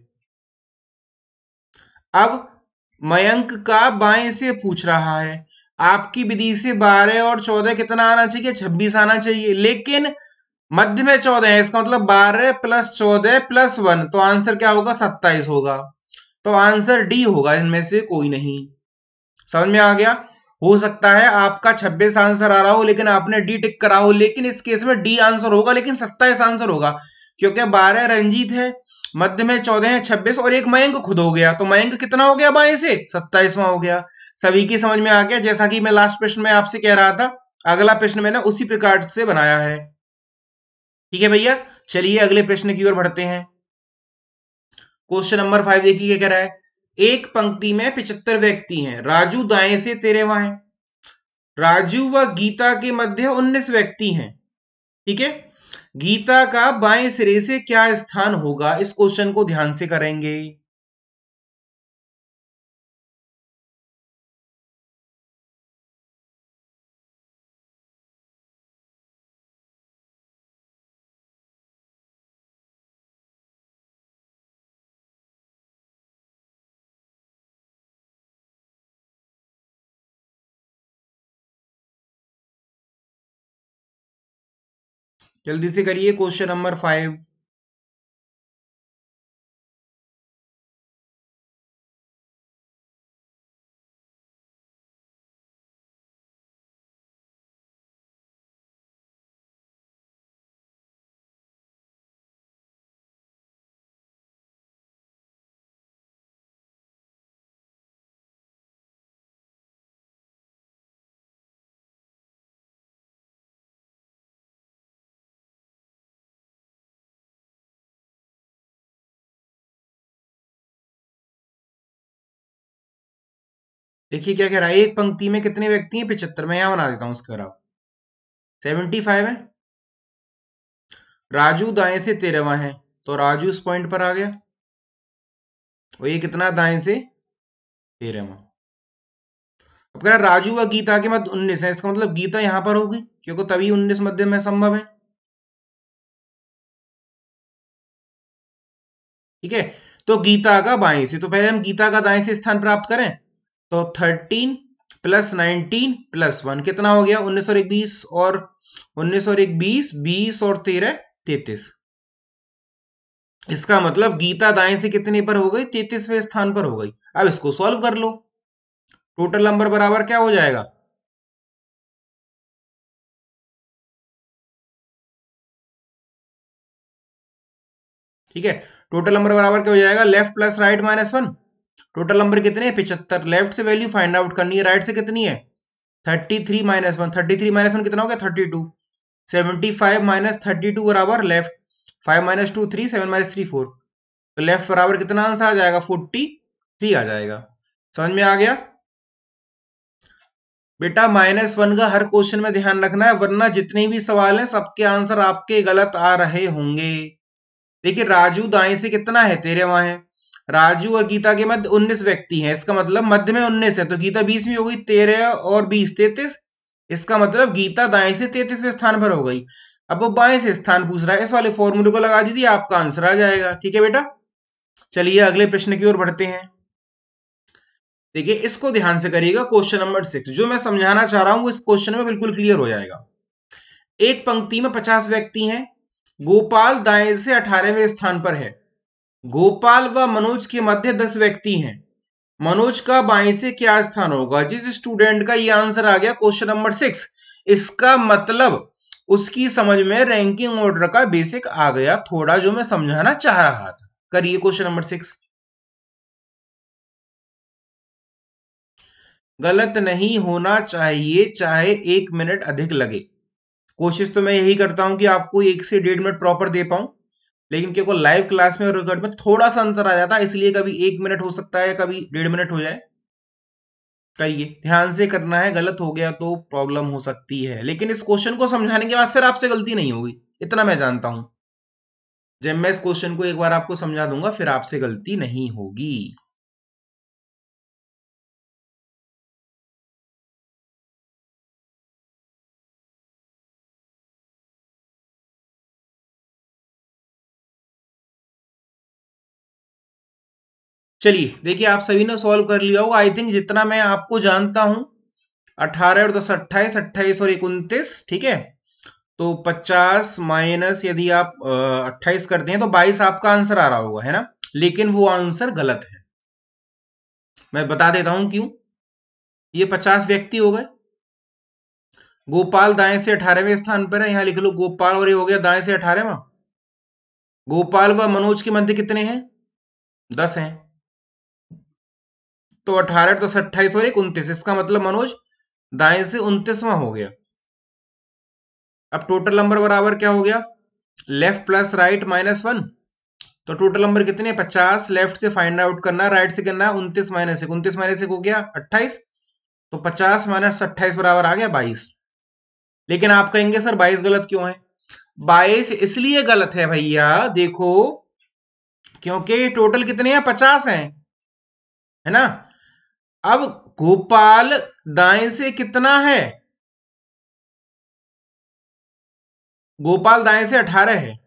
अब मयंक का बाएं से पूछ रहा है आपकी विधि से बारह और चौदह कितना आना चाहिए छब्बीस आना चाहिए लेकिन मध्य में चौदह है इसका मतलब बारह प्लस चौदह प्लस वन तो आंसर क्या होगा सत्ताईस होगा तो आंसर डी होगा इनमें से कोई नहीं समझ में आ गया हो सकता है आपका 26 आंसर आ रहा हो लेकिन आपने डी टिक करा हो लेकिन इस केस में डी आंसर होगा लेकिन सत्ताईस आंसर होगा क्योंकि बारह रंजीत है मध्य में चौदह है छब्बीस और एक मयंक खुद हो गया तो मयंक कितना हो गया बाएं से 27वां हो गया सभी की समझ में आ गया जैसा कि मैं लास्ट प्रश्न में आपसे कह रहा था अगला प्रश्न मैंने उसी प्रकार से बनाया है ठीक है भैया चलिए अगले प्रश्न की ओर बढ़ते हैं क्वेश्चन नंबर फाइव देखिए क्या कह रहा है एक पंक्ति में पिचहत्तर व्यक्ति हैं राजू दाएं से तेरे वहां है राजू व गीता के मध्य उन्नीस व्यक्ति हैं ठीक है गीता का बाएं सिरे से क्या स्थान होगा इस क्वेश्चन को ध्यान से करेंगे जल्दी से करिए क्वेश्चन नंबर फाइव देखिए क्या कह रहा है एक पंक्ति में कितने व्यक्ति हैं पिछहत्तर मैं यहां बना देता हूं उसका ग्राफ सेवेंटी फाइव है राजू दाएं से तेरहवा है तो राजू इस पॉइंट पर आ गया और ये कितना दाएं से तेरहवा अब कह रहा राजू व गीता के मध्य उन्नीस है इसका मतलब गीता यहां पर होगी क्योंकि तभी उन्नीस मध्य में संभव है ठीक है तो गीता का बाएं से तो पहले हम गीता का दाएं से स्थान प्राप्त करें तो thirteen plus nineteen plus one कितना हो गया उन्नीस और एक बीस और उन्नीस और एक बीस बीस और तेरह तैतीस इसका मतलब गीता दाएं से कितने पर हो गई तैतीसवें स्थान पर हो गई अब इसको सॉल्व कर लो टोटल नंबर बराबर क्या हो जाएगा ठीक है टोटल नंबर बराबर क्या हो जाएगा left plus right minus one total number कितने हैं पिछहत्तर लेफ्ट से वैल्यू फाइंड आउट करनी है राइट से कितनी है thirty three minus one thirty three minus one कितना हो गया thirty two seventy five minus thirty two बराबर left five minus two three seven minus three four तो लेफ्ट बराबर कितना आंसर आ जाएगा फोर्टी थ्री आ जाएगा समझ में आ गया बेटा माइनस वन का हर क्वेश्चन में ध्यान रखना है वरना जितने भी सवाल हैं सबके आंसर आपके गलत आ रहे होंगे देखिए राजू दाएं से कितना है तेरे वहां है राजू और गीता के मध्य उन्नीस व्यक्ति हैं इसका मतलब मध्य में उन्नीस है तो गीता बीसवीं हो गई तेरह और बीस तैतीस इसका मतलब गीता दाएं से तैतीसवें स्थान पर हो गई अब वो बाएं से स्थान पूछ रहा है इस वाले फॉर्मूले को लगा दीजिए आपका आंसर आ जाएगा ठीक है बेटा चलिए अगले प्रश्न की ओर बढ़ते हैं देखिए इसको ध्यान से करिएगा क्वेश्चन नंबर सिक्स जो मैं समझाना चाह रहा हूं वो इस क्वेश्चन में बिल्कुल क्लियर हो जाएगा एक पंक्ति में पचास व्यक्ति हैं गोपाल दाएं से अठारहवें स्थान पर है गोपाल व मनोज के मध्य दस व्यक्ति हैं मनोज का बाई से क्या स्थान होगा जिस स्टूडेंट का ये आंसर आ गया क्वेश्चन नंबर सिक्स इसका मतलब उसकी समझ में रैंकिंग ऑर्डर का बेसिक आ गया थोड़ा जो मैं समझाना चाह रहा था करिए क्वेश्चन नंबर सिक्स गलत नहीं होना चाहिए चाहे एक मिनट अधिक लगे कोशिश तो मैं यही करता हूं कि आपको एक से डेढ़ मिनट प्रॉपर दे पाऊं लेकिन क्योंकि लाइव क्लास में और रिकॉर्ड में थोड़ा सा अंतर आ जाता है इसलिए कभी एक मिनट हो सकता है कभी डेढ़ मिनट हो जाए करिए ध्यान से करना है गलत हो गया तो प्रॉब्लम हो सकती है लेकिन इस क्वेश्चन को समझाने के बाद फिर आपसे गलती नहीं होगी इतना मैं जानता हूं जब मैं इस क्वेश्चन को एक बार आपको समझा दूंगा फिर आपसे गलती नहीं होगी चलिए देखिए आप सभी ने सॉल्व कर लिया होगा आई थिंक जितना मैं आपको जानता हूं अठारह और दस अट्ठाईस अट्ठाईस और एक उन्तीस ठीक है तो पचास माइनस यदि आप अट्ठाईस करते हैं तो बाईस आपका आंसर आ रहा होगा है ना लेकिन वो आंसर गलत है मैं बता देता हूं क्यों ये पचास व्यक्ति हो गए गोपाल दाएं से अठारहवें स्थान पर है यहां लिख लो गोपाल और ये हो गया दाएं से अठारहवा गोपाल व मनोज के मध्य कितने हैं दस हैं तो अठारह तो अट्ठाईस और एक उन्तीस इसका मतलब मनोज दाएं से उन्तीसवा हो गया अब टोटल नंबर बराबर क्या हो गया left plus right minus one तो टोटल नंबर कितने पचास लेफ्ट से फाइंड आउट करना राइट से करना उन्तीस माइनस एक उन्तीस माइनस एक हो गया अट्ठाईस तो पचास माइनस अट्ठाईस बराबर आ गया बाईस लेकिन आप कहेंगे सर बाईस गलत क्यों है बाईस इसलिए गलत है भैया देखो क्योंकि टोटल कितने हैं पचास हैं है ना अब गोपाल दाएं से कितना है गोपाल दाएं से अठारह है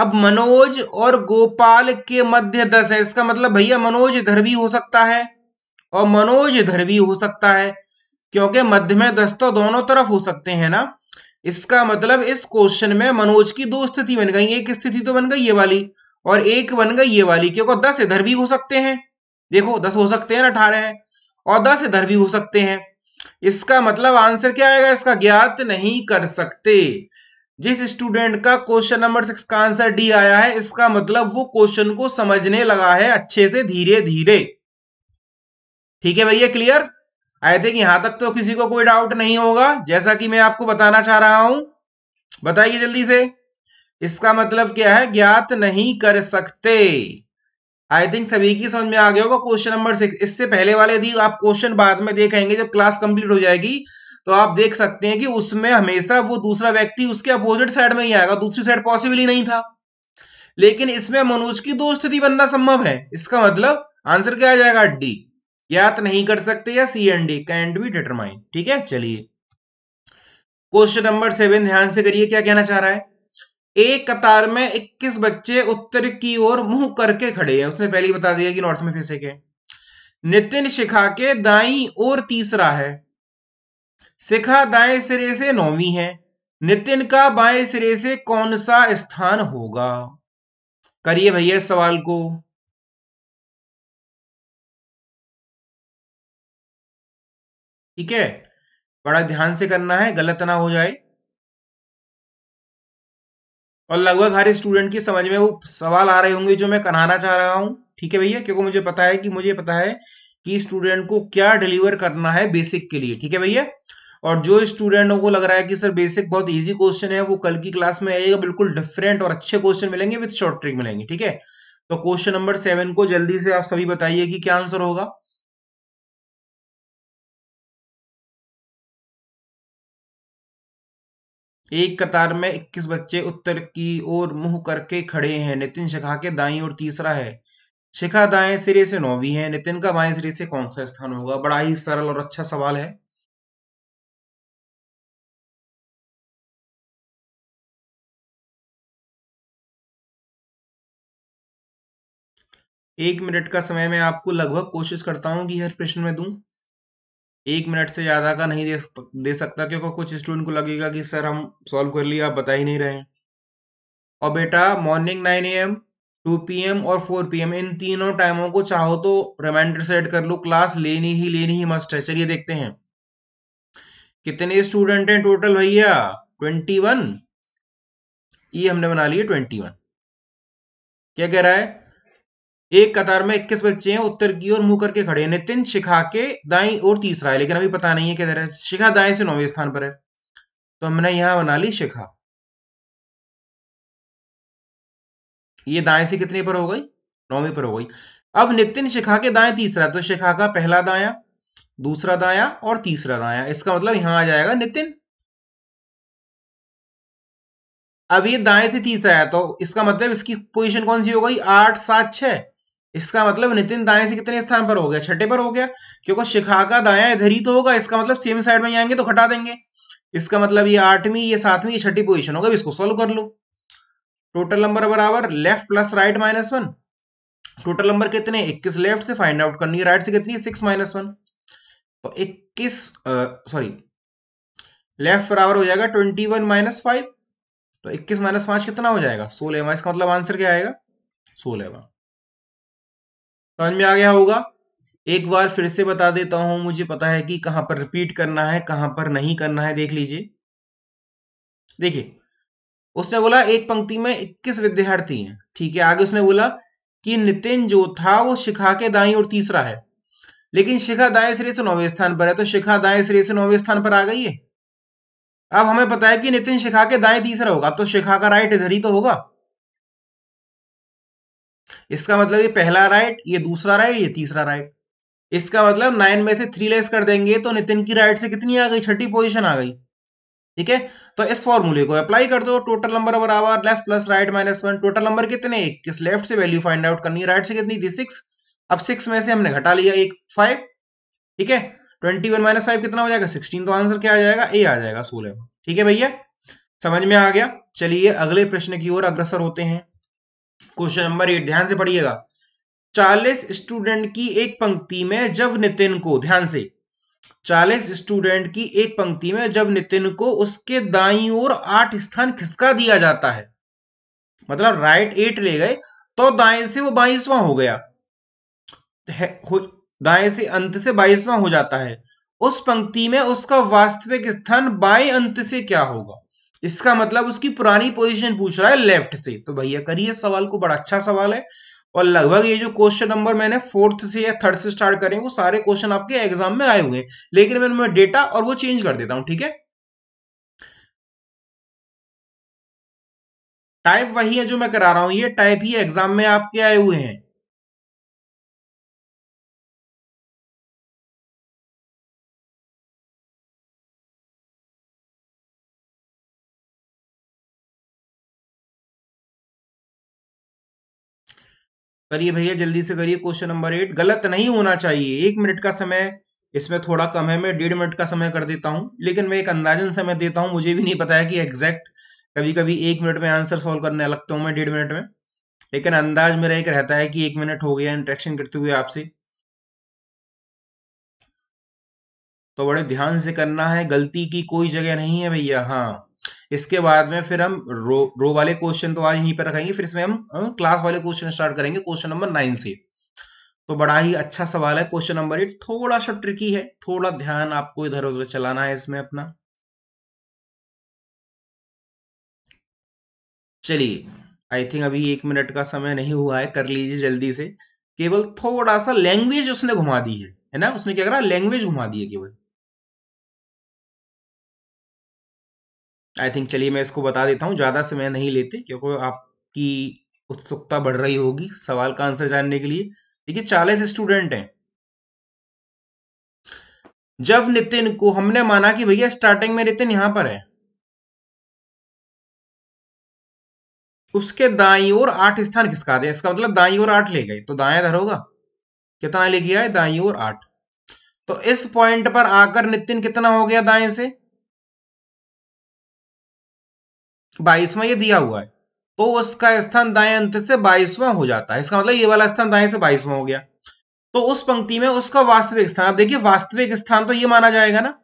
अब मनोज और गोपाल के मध्य दस है इसका मतलब भैया मनोज इधर भी हो सकता है और मनोज इधर भी हो सकता है क्योंकि मध्य में दस तो दोनों तरफ हो सकते हैं ना इसका मतलब इस क्वेश्चन में मनोज की दो स्थिति बन गई एक स्थिति तो बन गई ये वाली और एक बन गई ये वाली क्योंकि दस इधर भी हो सकते हैं देखो दस हो सकते हैं ना अठारह है और दस इधर भी हो सकते हैं इसका मतलब आंसर क्या आएगा इसका ज्ञात नहीं कर सकते जिस स्टूडेंट का क्वेश्चन नंबर सिक्स का आंसर डी आया है इसका मतलब वो क्वेश्चन को समझने लगा है अच्छे से धीरे धीरे ठीक है भैया क्लियर आई थिंक यहां तक तो किसी को कोई डाउट नहीं होगा जैसा कि मैं आपको बताना चाह रहा हूं बताइए जल्दी से इसका मतलब क्या है ज्ञात नहीं कर सकते आई थिंक सभी की समझ में आ गया होगा क्वेश्चन नंबर सिक्स इससे पहले वाले यदि आप क्वेश्चन बाद में देखेंगे जब क्लास कंप्लीट हो जाएगी तो आप देख सकते हैं कि उसमें हमेशा वो दूसरा व्यक्ति उसके अपोजिट साइड में ही आएगा दूसरी साइड पॉसिबल ही नहीं था लेकिन इसमें मनोज की दो स्थिति बनना संभव है इसका मतलब आंसर क्या आ जाएगा डी तो नहीं कर सकते या C and D can't be determine ठीक है चलिए क्वेश्चन नंबर सेवन ध्यान से करिए क्या कहना चाह रहा है एक कतार में 21 बच्चे उत्तर की ओर मुंह करके खड़े हैं उसने पहले ही बता दिया कि नॉर्थ में फिर के नितिन शिखा के दाई और तीसरा है शिखा दाएं सिरे से नौवीं है नितिन का बाएं सिरे से कौन सा स्थान होगा करिए भैया इस सवाल को ठीक है बड़ा ध्यान से करना है गलत ना हो जाए और लगभग हर स्टूडेंट की समझ में वो सवाल आ रहे होंगे जो मैं कराना चाह रहा हूँ ठीक है भैया क्योंकि मुझे पता है कि मुझे पता है कि स्टूडेंट को क्या डिलीवर करना है बेसिक के लिए ठीक है भैया और जो स्टूडेंटों को लग रहा है कि सर बेसिक बहुत इजी क्वेश्चन है वो कल की क्लास में आएगा बिल्कुल डिफरेंट और अच्छे क्वेश्चन मिलेंगे विद शॉर्ट ट्रिक मिलेंगे ठीक है तो क्वेश्चन नंबर सेवन को जल्दी से आप सभी बताइए कि क्या आंसर होगा एक कतार में 21 बच्चे उत्तर की ओर मुंह करके खड़े हैं नितिन शिखा के दाई और तीसरा है शिखा दाएं सिरे से नौवीं है नितिन का बाएं सिरे से कौन सा स्थान होगा बड़ा ही सरल और अच्छा सवाल है एक मिनट का समय मैं आपको लगभग कोशिश करता हूं कि हर प्रश्न में दूं एक मिनट से ज़्यादा का नहीं दे दे सकता क्योंकि कुछ स्टूडेंट को लगेगा कि सर हम सॉल्व कर लिया आप बता ही नहीं रहे और बेटा morning nine A M two P M और फोर पी एम इन तीनों टाइमों को चाहो तो रिमाइंडर सेट कर लो क्लास लेनी ही लेनी ही मस्ट है चलिए देखते हैं कितने स्टूडेंट हैं टोटल भैया ट्वेंटी वन ये हमने बना लिया ट्वेंटी वन क्या कह रहा है एक कतार में इक्कीस बच्चे हैं उत्तर की ओर मुंह करके खड़े नितिन शिखा के दाई और तीसरा है लेकिन अभी पता नहीं है किधर है शिखा दाएं से नौवे स्थान पर है तो हमने यहां बना ली शिखा ये दाएं से कितने पर हो गई नौवीं पर हो गई अब नितिन शिखा के दाएं तीसरा तो शिखा का पहला दाया दूसरा दाया और तीसरा दाया इसका मतलब यहां आ जाएगा नितिन अब ये दाएं से तीसरा है तो इसका मतलब इसकी पोजीशन कौन सी हो गई आठ सात छह इसका मतलब नितिन दाएं से कितने स्थान पर हो गया छठे पर हो गया क्योंकि शिखा का दाया इधर ही तो होगा इसका मतलब सेम साइड में जाएंगे तो घटा देंगे इसका मतलब ये आठवीं ये सातवीं ये छठी पोजिशन होगा इसको सोल्व कर लो टोटल नंबर बराबर left plus right minus one total number कितने इक्कीस लेफ्ट से फाइंड आउट करनी है राइट से कितनी सिक्स माइनस वन तो इक्कीस सॉरी लेफ्ट बराबर हो जाएगा ट्वेंटी वन माइनस फाइव तो इक्कीस माइनस पांच कितना हो जाएगा सोलह इसका मतलब आंसर क्या आएगा सोलहवा समझ में आ गया होगा एक बार फिर से बता देता हूं मुझे पता है कि कहां पर रिपीट करना है कहां पर नहीं करना है देख लीजिए देखिए उसने बोला एक पंक्ति में 21 विद्यार्थी हैं ठीक है आगे उसने बोला कि नितिन जो था वो शिखा के दाई और तीसरा है लेकिन शिखा दाएं सिरे से नौवे स्थान पर है तो शिखा दाएं सिरे से नौवे स्थान पर आ गई है अब हमें पता है कि नितिन शिखा के दाएं तीसरा होगा तो शिखा का राइट इधर ही तो होगा इसका मतलब ये पहला राइट ये दूसरा राइट ये तीसरा राइट इसका मतलब नाइन में से थ्री लेस कर देंगे तो नितिन की राइट से कितनी आ गई छठी पोजिशन आ गई ठीक है तो इस फॉर्मूले को अप्लाई कर दो टोटल नंबर बराबर left plus right minus one total number कितने किस लेफ्ट से वैल्यू फाइंड आउट करनी है राइट से कितनी थी सिक्स अब सिक्स में से हमने घटा लिया एक फाइव ठीक है ट्वेंटी वन माइनस फाइव कितना हो जाएगा सिक्सटीन तो आंसर क्या आ जाएगा ए आ जाएगा सोलह ठीक है भैया समझ में आ गया चलिए अगले प्रश्न की ओर अग्रसर होते हैं क्वेश्चन नंबर एट ध्यान से पढ़िएगा चालीस स्टूडेंट की एक पंक्ति में जब नितिन को ध्यान से चालीस स्टूडेंट की एक पंक्ति में जब नितिन को उसके दाई और आठ स्थान खिसका दिया जाता है मतलब राइट एट ले गए तो दाएं से वो बाईसवां हो गया दाएं से अंत से बाईसवां हो जाता है उस पंक्ति में उसका वास्तविक स्थान बाएं अंत से क्या होगा इसका मतलब उसकी पुरानी पोजीशन पूछ रहा है लेफ्ट से तो भैया करिए सवाल को बड़ा अच्छा सवाल है और लगभग ये जो क्वेश्चन नंबर मैंने फोर्थ से या थर्ड से स्टार्ट करें वो सारे क्वेश्चन आपके एग्जाम में आए हुए हैं लेकिन मैं उनमें डेटा और वो चेंज कर देता हूं ठीक है टाइप वही है जो मैं करा रहा हूं ये टाइप ही एग्जाम में आपके आए हुए हैं करिए भैया जल्दी से करिए क्वेश्चन नंबर एट गलत नहीं होना चाहिए एक मिनट का समय इसमें थोड़ा कम है मैं डेढ़ मिनट का समय कर देता हूं लेकिन मैं एक अंदाजन समय देता हूं मुझे भी नहीं पता है कि एग्जैक्ट कभी कभी एक मिनट में आंसर सॉल्व करने लगता हूं मैं डेढ़ मिनट में लेकिन अंदाज मेरा एक रहता है कि एक मिनट हो गया इंट्रेक्शन करते हुए आपसे तो बड़े ध्यान से करना है गलती की कोई जगह नहीं है भैया हाँ इसके बाद में फिर हम रो रो वाले क्वेश्चन तो आज यहीं पर रखेंगे फिर इसमें हम क्लास वाले क्वेश्चन स्टार्ट करेंगे क्वेश्चन नंबर नाइन से तो बड़ा ही अच्छा सवाल है क्वेश्चन नंबर एट थोड़ा सा ट्रिकी है थोड़ा ध्यान आपको इधर उधर चलाना है इसमें अपना चलिए आई थिंक अभी एक मिनट का समय नहीं हुआ है कर लीजिए जल्दी से केवल थोड़ा सा लैंग्वेज उसने घुमा दी है है ना उसने क्या करा लैंग्वेज घुमा दी है केवल आई थिंक चलिए मैं इसको बता देता हूँ ज़्यादा समय नहीं लेते क्योंकि आपकी उत्सुकता बढ़ रही होगी सवाल का आंसर जानने के लिए देखिए चालीस स्टूडेंट हैं जब नितिन को हमने माना कि भैया स्टार्टिंग में नितिन यहां पर है उसके दाई और आठ स्थान खिसका दिया इसका मतलब दाई और आठ ले गए तो दाया धरोगा होगा कितना ले गया है दाई और आठ तो इस पॉइंट पर आकर नितिन कितना हो गया दाएं से बाईसवां ये दिया हुआ है तो उसका स्थान दाएं अंत से बाईसवां हो जाता है इसका मतलब ये वाला स्थान दाएं से बाईसवां हो गया तो उस पंक्ति में उसका वास्तविक स्थान अब देखिए वास्तविक स्थान तो ये माना जाएगा ना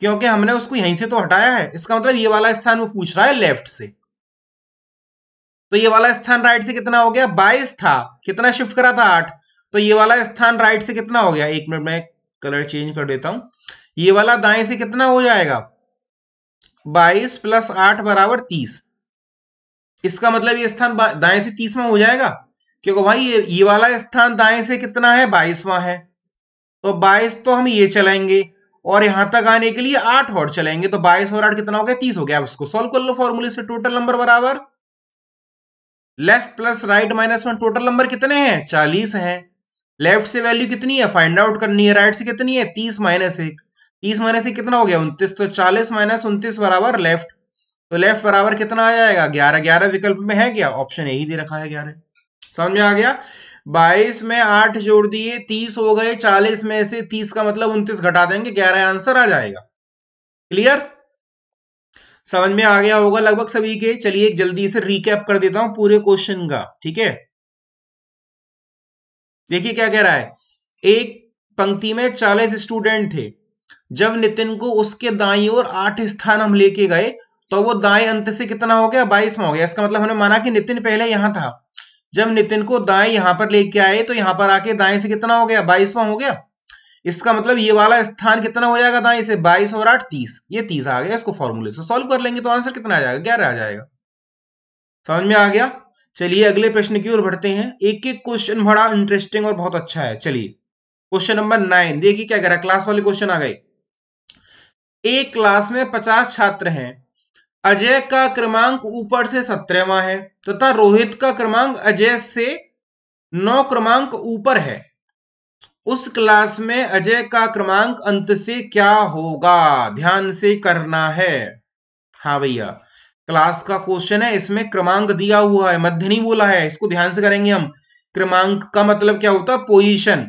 क्योंकि हमने उसको यहीं से तो हटाया है इसका मतलब ये वाला स्थान वो पूछ रहा है लेफ्ट से तो ये वाला स्थान राइट से कितना हो गया बाईस था कितना शिफ्ट करा था आठ तो ये वाला स्थान राइट से कितना हो गया एक मिनट में कलर चेंज कर देता हूं ये वाला दाएं से कितना हो जाएगा बाईस प्लस आठ बराबर तीस इसका मतलब ये स्थान दाएं से तीसवा हो जाएगा क्योंकि भाई ये ये वाला स्थान दाएं से कितना है बाईसवां है तो बाईस तो हम ये चलाएंगे और यहां तक आने के लिए आठ और चलेंगे तो बाईस और आठ कितना हो गया तीस हो गया उसको इसको कर लो फॉर्मूले से टोटल नंबर बराबर left plus right minus one total number कितने हैं चालीस हैं लेफ्ट से वैल्यू कितनी है फाइंड आउट करनी है राइट से कितनी है तीस माइनस एक तीस माइनस एक कितना हो गया उन्तीस तो चालीस माइनस उन्तीस बराबर लेफ्ट तो लेफ्ट बराबर कितना आ जाएगा ग्यारह ग्यारह विकल्प में है क्या ऑप्शन यही दे रखा है ग्यारह समझ में आ गया बाईस में आठ जोड़ दिए तीस हो गए चालीस में से तीस का मतलब उन्तीस घटा देंगे ग्यारह आंसर आ जाएगा क्लियर समझ में आ गया होगा लगभग सभी के चलिए एक जल्दी से रिकैप कर देता हूं पूरे क्वेश्चन का ठीक है देखिए क्या कह रहा है एक पंक्ति में चालीस स्टूडेंट थे जब नितिन को उसके दाई और आठ स्थान हम लेके गए तो वो दाएं अंत से कितना हो गया बाईसवा हो गया इसका मतलब हमने माना कि नितिन पहले यहां था जब नितिन को दाएं यहाँ पर लेके आए तो यहाँ पर आके दाएं से कितना हो गया बाईसवा हो गया इसका मतलब ये वाला स्थान कितना हो जाएगा दाएं से बाईस और आठ तीस ये तीस आ गया इसको फॉर्मूले से सॉल्व कर लेंगे तो आंसर कितना आ जाएगा ग्यारह आ जाएगा समझ में आ गया चलिए अगले प्रश्न की ओर बढ़ते हैं एक एक क्वेश्चन बड़ा इंटरेस्टिंग और बहुत अच्छा है चलिए क्वेश्चन नंबर नाइन देखिए क्या कह रहा है क्लास वाले क्वेश्चन आ गए एक क्लास में पचास छात्र हैं अजय का क्रमांक ऊपर से सत्रहवा है तथा रोहित का क्रमांक अजय से नौ क्रमांक ऊपर है उस क्लास में अजय का क्रमांक अंत से क्या होगा ध्यान से करना है हाँ भैया क्लास का क्वेश्चन है इसमें क्रमांक दिया हुआ है मध्य नहीं बोला है इसको ध्यान से करेंगे हम क्रमांक का मतलब क्या होता है पोजिशन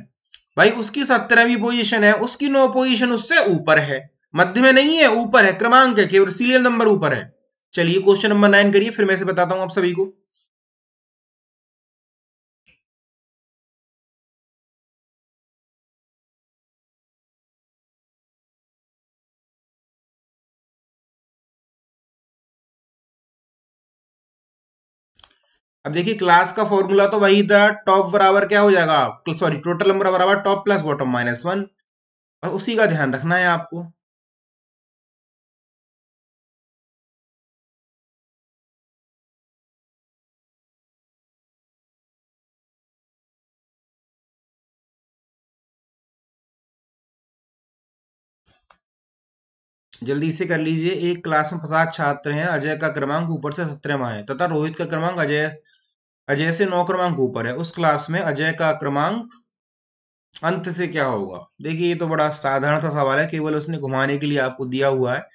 भाई उसकी सत्रहवीं पोजिशन है उसकी नौ पोजिशन उससे ऊपर है मध्य में नहीं है ऊपर है क्रमांक है केवल सीरियल नंबर ऊपर है चलिए क्वेश्चन नंबर नाइन करिए फिर मैं से बताता हूं आप सभी को अब देखिए क्लास का फॉर्मूला तो वही था टॉप बराबर क्या हो जाएगा सॉरी टोटल नंबर बराबर top plus bottom minus one उसी का ध्यान रखना है आपको जल्दी से कर लीजिए एक क्लास में पचास छात्र हैं अजय का क्रमांक ऊपर से सत्रहवा है तथा रोहित का क्रमांक अजय अजय से नौ क्रमांक ऊपर है उस क्लास में अजय का क्रमांक अंत से क्या होगा देखिए ये तो बड़ा साधारण सा सवाल है केवल उसने घुमाने के लिए आपको दिया हुआ है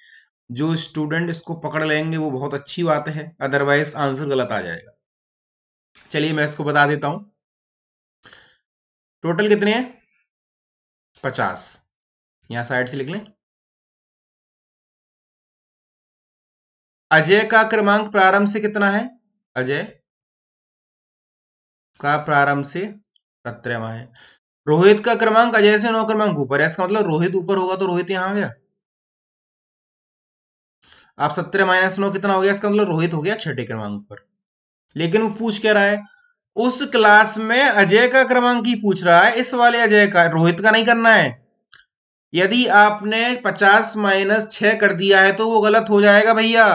जो स्टूडेंट इसको पकड़ लेंगे वो बहुत अच्छी बात है अदरवाइज आंसर गलत आ जाएगा चलिए मैं इसको बता देता हूं टोटल कितने हैं पचास यहां साइड से लिख लें अजय का क्रमांक प्रारंभ से कितना है अजय का प्रारंभ से सत्रहवा है रोहित का क्रमांक अजय से नौ क्रमांक ऊपर है इसका मतलब रोहित ऊपर होगा तो रोहित यहां आ गया आप सत्रह माइनस नौ कितना हो गया इसका मतलब रोहित हो गया छठे क्रमांक पर लेकिन वो पूछ क्या रहा है उस क्लास में अजय का क्रमांक ही पूछ रहा है इस वाले अजय का रोहित का नहीं करना है यदि आपने पचास माइनस छ कर दिया है तो वो गलत हो जाएगा भैया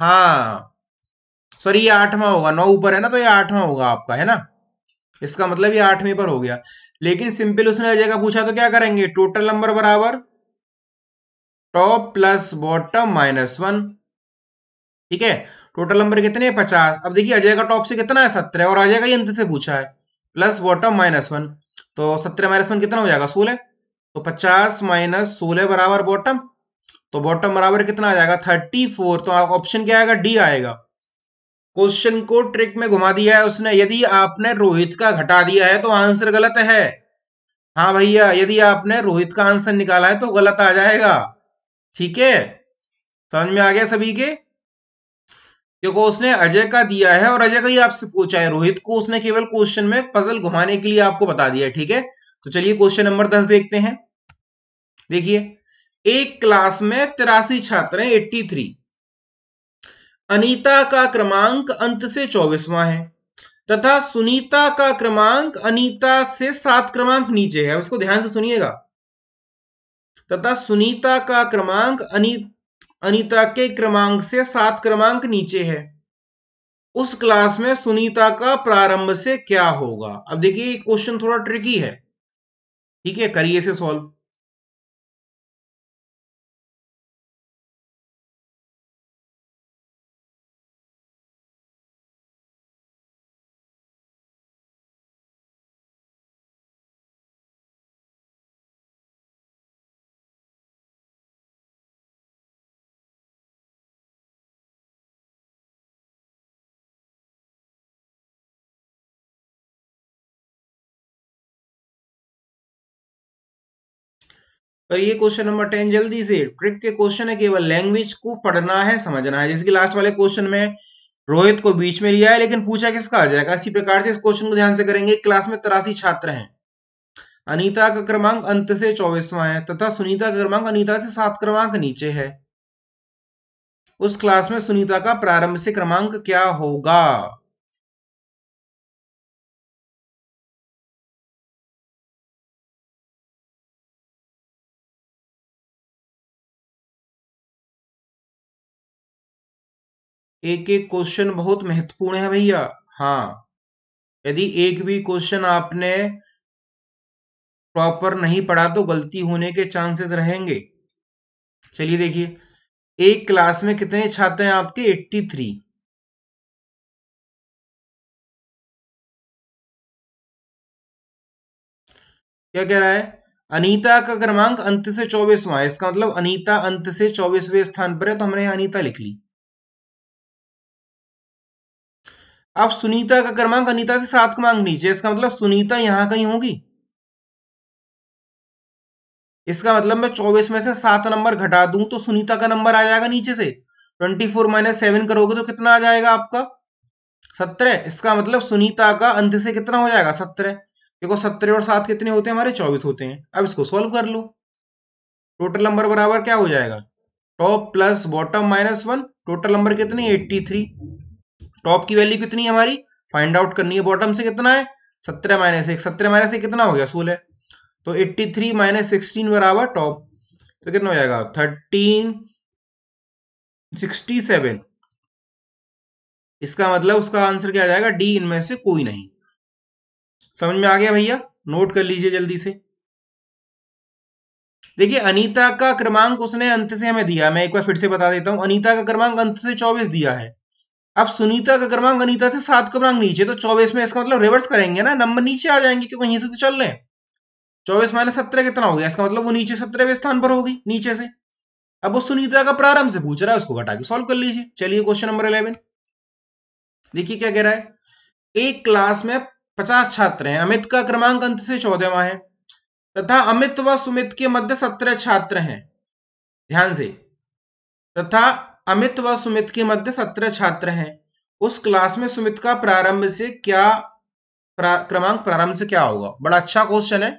हाँ सॉरी ये आठवां होगा नौ ऊपर है ना तो ये आठवां होगा आपका है ना इसका मतलब ये आठवीं पर हो गया लेकिन सिंपल उसने जगह पूछा तो क्या करेंगे टोटल नंबर बराबर top plus bottom minus one ठीक है टोटल नंबर कितने पचास अब देखिए अजय का टॉप से कितना है सत्रह और अजय का अंत से पूछा है प्लस बॉटम माइनस वन तो सत्रह माइनस वन कितना हो जाएगा सोलह तो पचास माइनस सोलह बराबर बॉटम तो बॉटम बराबर कितना आ जाएगा थर्टी फोर तो ऑप्शन क्या आएगा डी आएगा क्वेश्चन को ट्रिक में घुमा दिया है उसने यदि आपने रोहित का घटा दिया है तो आंसर गलत है हाँ भैया यदि आपने रोहित का आंसर निकाला है तो गलत आ जाएगा ठीक है समझ में आ गया सभी के देखो उसने अजय का दिया है और अजय का ही आपसे पूछा है रोहित को उसने केवल क्वेश्चन में पजल घुमाने के लिए आपको बता दिया है ठीक है तो चलिए क्वेश्चन नंबर दस देखते हैं देखिए एक क्लास में तिरासी छात्र हैं एट्टी थ्री अनिता का क्रमांक अंत से चौबीसवा है तथा सुनीता का क्रमांक अनीता से सात क्रमांक नीचे है उसको ध्यान से सुनिएगा तथा सुनीता का क्रमांक अनी अनीता के क्रमांक से सात क्रमांक नीचे है उस क्लास में सुनीता का प्रारंभ से क्या होगा अब देखिए क्वेश्चन थोड़ा ट्रिकी है ठीक है करिए इसे सॉल्व तो ये क्वेश्चन नंबर टेन जल्दी से ट्रिक के क्वेश्चन है केवल लैंग्वेज को पढ़ना है समझना है कि लास्ट वाले क्वेश्चन में रोहित को बीच में लिया है लेकिन पूछा किसका आ जाएगा इसी प्रकार से इस क्वेश्चन को ध्यान से करेंगे क्लास में तिरासी छात्र हैं अनीता का क्रमांक अंत से चौबीसवा है तथा सुनीता का क्रमांक अनीता से सात क्रमांक नीचे है उस क्लास में सुनीता का प्रारंभ से क्रमांक क्या होगा एक एक क्वेश्चन बहुत महत्वपूर्ण है भैया हाँ यदि एक भी क्वेश्चन आपने प्रॉपर नहीं पढ़ा तो गलती होने के चांसेस रहेंगे चलिए देखिए एक क्लास में कितने छात्र हैं आपके 83 क्या कह रहा है अनीता का क्रमांक अंत से चौबीसवा है इसका मतलब अनीता अंत से चौबीसवें स्थान पर है तो हमने अनीता लिख ली अब सुनीता का क्रमांक अनिता से सात क्रमांक नीचे इसका मतलब सुनीता यहां कहीं होगी इसका मतलब मैं चौबीस में से सात नंबर घटा दूं तो सुनीता का नंबर आ जाएगा नीचे से ट्वेंटी फोर माइनस सेवन करोगे तो कितना आ जाएगा आपका सत्रह इसका मतलब सुनीता का अंत से कितना हो जाएगा सत्रह देखो सत्रह और सात कितने होते हैं हमारे चौबीस होते हैं अब इसको सॉल्व कर लो टोटल नंबर बराबर क्या हो जाएगा top plus bottom minus one total number कितने एट्टी थ्री टॉप की वैल्यू कितनी है हमारी फाइंड आउट करनी है बॉटम से कितना है सत्रह माइनस एक सत्रह माइनस एक कितना हो गया सोलह तो एट्टी थ्री माइनस सिक्सटीन बराबर टॉप तो कितना हो जाएगा थर्टीन सिक्सटी सेवन इसका मतलब उसका आंसर क्या आ जाएगा डी इनमें से कोई नहीं समझ में आ गया भैया नोट कर लीजिए जल्दी से देखिए अनीता का क्रमांक उसने अंत से हमें दिया मैं एक बार फिर से बता देता हूं अनीता का क्रमांक अंत से चौबीस दिया है अब सुनीता का क्रमांक अनिता से सात क्रमांक नीचे तो चौबीस में इसका मतलब रिवर्स करेंगे ना नंबर नीचे आ जाएंगे क्योंकि यहीं से तो चल रहे हैं चौबीस माइनस सत्रह कितना हो गया इसका मतलब वो नीचे सत्रहवें स्थान पर होगी नीचे से अब वो सुनीता का प्रारंभ से पूछ रहा है उसको घटा के सॉल्व कर लीजिए चलिए क्वेश्चन नंबर इलेवन देखिए क्या कह रहा है एक क्लास में पचास छात्र हैं अमित का क्रमांक अंत से चौदहवा है तथा अमित व सुमित के मध्य सत्रह छात्र हैं ध्यान से तथा अमित व सुमित के मध्य सत्रह छात्र हैं उस क्लास में सुमित का प्रारंभ से क्या प्रा, क्रमांक प्रारंभ से क्या होगा बड़ा अच्छा क्वेश्चन है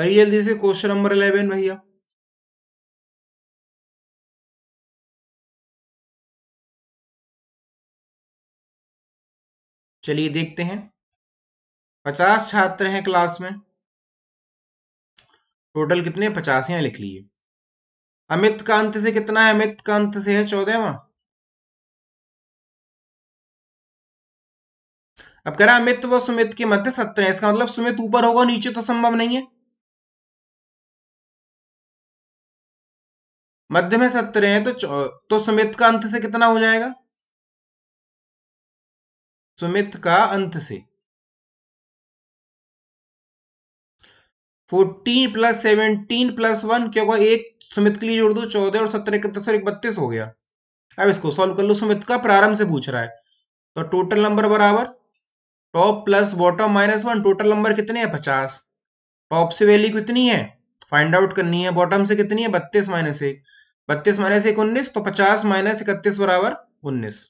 very जल्दी से क्वेश्चन नंबर इलेवन भैया चलिए देखते हैं पचास छात्र हैं क्लास में टोटल कितने पचास यहां लिख लिए अमित का अंत से कितना है अमित का अंत से है चौदहवा अब कह रहा अमित व सुमित के मध्य सत्रह इसका मतलब सुमित ऊपर होगा नीचे तो संभव नहीं है मध्य में सत्रह है तो तो सुमित का अंत से कितना हो जाएगा सुमित का अंत से fourteen plus seventeen plus one क्या होगा एक सुमित के लिए जोड़ दो चौदह और सत्रह सौ एक बत्तीस हो गया अब इसको सॉल्व कर लो सुमित का प्रारंभ से पूछ रहा है तो टोटल नंबर बराबर top plus bottom minus one total number कितने हैं पचास टॉप से वैल्यू कितनी है फाइंड आउट करनी है बॉटम से कितनी है बत्तीस माइनस एक बत्तीस माइनस एक उन्नीस तो पचास माइनस इकतीस बराबर उन्नीस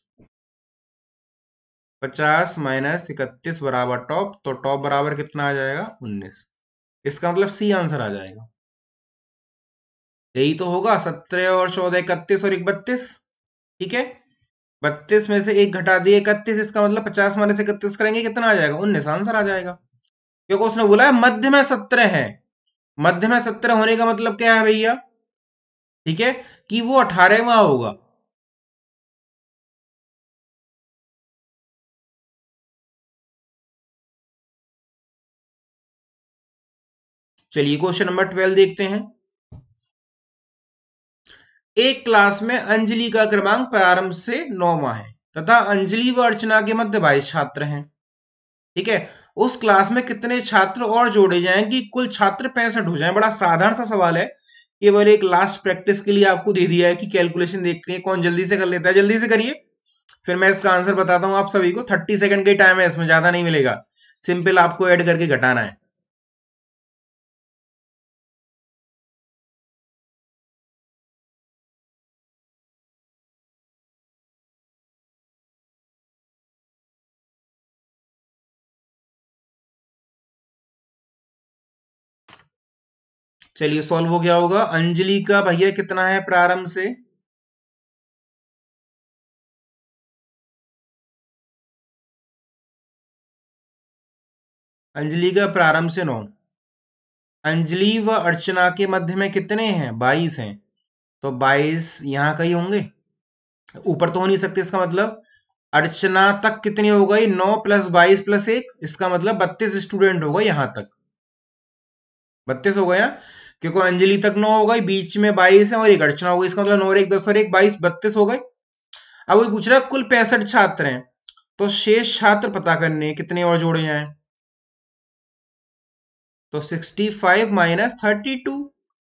पचास माइनस इकतीस बराबर टॉप तो टॉप बराबर कितना आ जाएगा उन्नीस इसका मतलब सी आंसर आ जाएगा यही तो होगा सत्रह और चौदह इकतीस और एक बत्तीस ठीक है बत्तीस में से एक घटा दिए इकतीस इसका मतलब पचास माइनस इकतीस करेंगे कितना आ जाएगा उन्नीस आंसर आ जाएगा क्योंकि उसने बोला है मध्य में सत्रह है मध्य में सत्रह होने का मतलब क्या है भैया ठीक है कि वो अठारहवा होगा चलिए क्वेश्चन नंबर ट्वेल्व देखते हैं एक क्लास में अंजलि का क्रमांक प्रारंभ से नौवा है तथा अंजलि व अर्चना के मध्य बाईस छात्र हैं ठीक है उस क्लास में कितने छात्र और जोड़े जाए कि कुल छात्र पैंसठ हो जाए बड़ा साधारण सा सवाल है बोले एक लास्ट प्रैक्टिस के लिए आपको दे दिया है कि कैलकुलेशन देखते हैं कौन जल्दी से कर लेता है जल्दी से करिए फिर मैं इसका आंसर बताता हूँ आप सभी को थर्टी सेकेंड के टाइम है इसमें ज्यादा नहीं मिलेगा सिंपल आपको ऐड करके घटाना है चलिए सॉल्व हो गया होगा अंजलि का भैया कितना है प्रारंभ से अंजलि का प्रारंभ से नौ अंजलि व अर्चना के मध्य में कितने हैं बाईस हैं तो बाईस का कहीं होंगे ऊपर तो हो नहीं सकते इसका मतलब अर्चना तक कितनी हो गई नौ प्लस बाईस प्लस एक इसका मतलब बत्तीस स्टूडेंट हो गए यहां तक बत्तीस हो गए ना क्योंकि अंजलि तक नौ हो गई बीच में बाईस है और एक अर्चना हो गई इसका मतलब नौ एक दस और एक बाईस बत्तीस हो गए अब वही पूछ रहा है कुल पैंसठ छात्र हैं तो शेष छात्र पता करने कितने और जोड़े जाए तो sixty five minus thirty two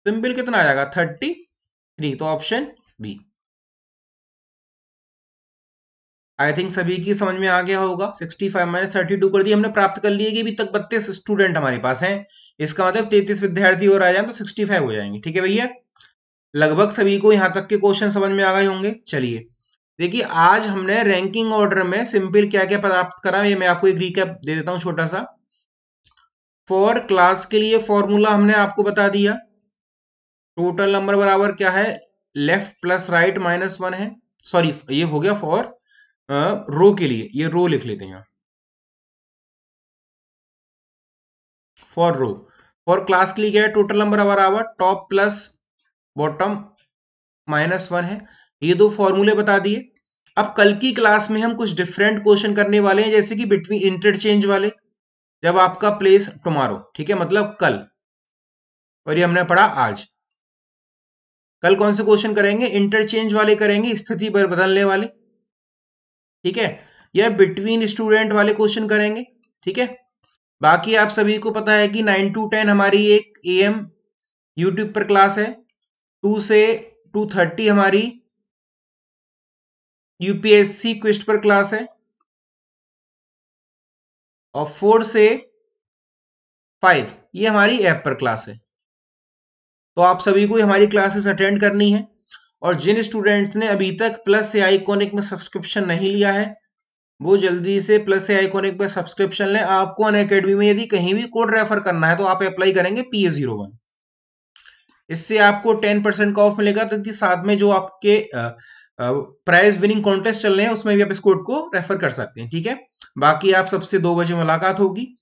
simple कितना आ जाएगा थर्टी थ्री तो ऑप्शन बी आई थिंक सभी की समझ में आ गया होगा 65 फाइव माइनस थर्टी टू कर दिए हमने प्राप्त कर लिए कि अभी तक बत्तीस स्टूडेंट हमारे पास हैं इसका मतलब तैतीस विद्यार्थी और आ जाए तो 65 हो जाएंगे ठीक है भैया लगभग सभी को यहाँ तक के क्वेश्चन समझ में आ गए होंगे चलिए देखिए आज हमने रैंकिंग ऑर्डर में सिंपल क्या क्या प्राप्त करा ये मैं आपको एक रिकैप दे देता हूँ छोटा सा फॉर क्लास के लिए फॉर्मूला हमने आपको बता दिया टोटल नंबर बराबर क्या है left plus right minus one है सॉरी ये हो गया फॉर रो के लिए ये रो लिख लेते हैं फॉर रो फॉर क्लास के लिए क्या है total number of our top plus bottom minus one है ये दो फॉर्मूले बता दिए अब कल की क्लास में हम कुछ डिफरेंट क्वेश्चन करने वाले हैं जैसे कि बिटवीन इंटरचेंज वाले जब आपका प्लेस टुमारो ठीक है मतलब कल और ये हमने पढ़ा आज कल कौन से क्वेश्चन करेंगे इंटरचेंज वाले करेंगे स्थिति पर बदलने वाले ठीक है यह बिटवीन स्टूडेंट वाले क्वेश्चन करेंगे ठीक है बाकी आप सभी को पता है कि नाइन टू टेन हमारी एक ए एम यूट्यूब पर क्लास है टू से टू थर्टी हमारी यूपीएससी क्विस्ट पर क्लास है और फोर से फाइव ये हमारी ऐप पर क्लास है तो आप सभी को हमारी क्लासेस अटेंड करनी है और जिन स्टूडेंट्स ने अभी तक प्लस से आईकॉनिक में सब्सक्रिप्शन नहीं लिया है वो जल्दी से प्लस से आईकॉनिक पर सब्सक्रिप्शन लें आपको अन अकेडमी में यदि कहीं भी कोड रेफर करना है तो आप अप्लाई करेंगे पी एस जीरो वन इससे आपको टेन परसेंट का ऑफ मिलेगा तो साथ में जो आपके प्राइज विनिंग कॉन्टेस्ट चल रहे हैं उसमें भी आप इस कोड को रेफर कर सकते हैं ठीक है बाकी आप सबसे दो बजे मुलाकात होगी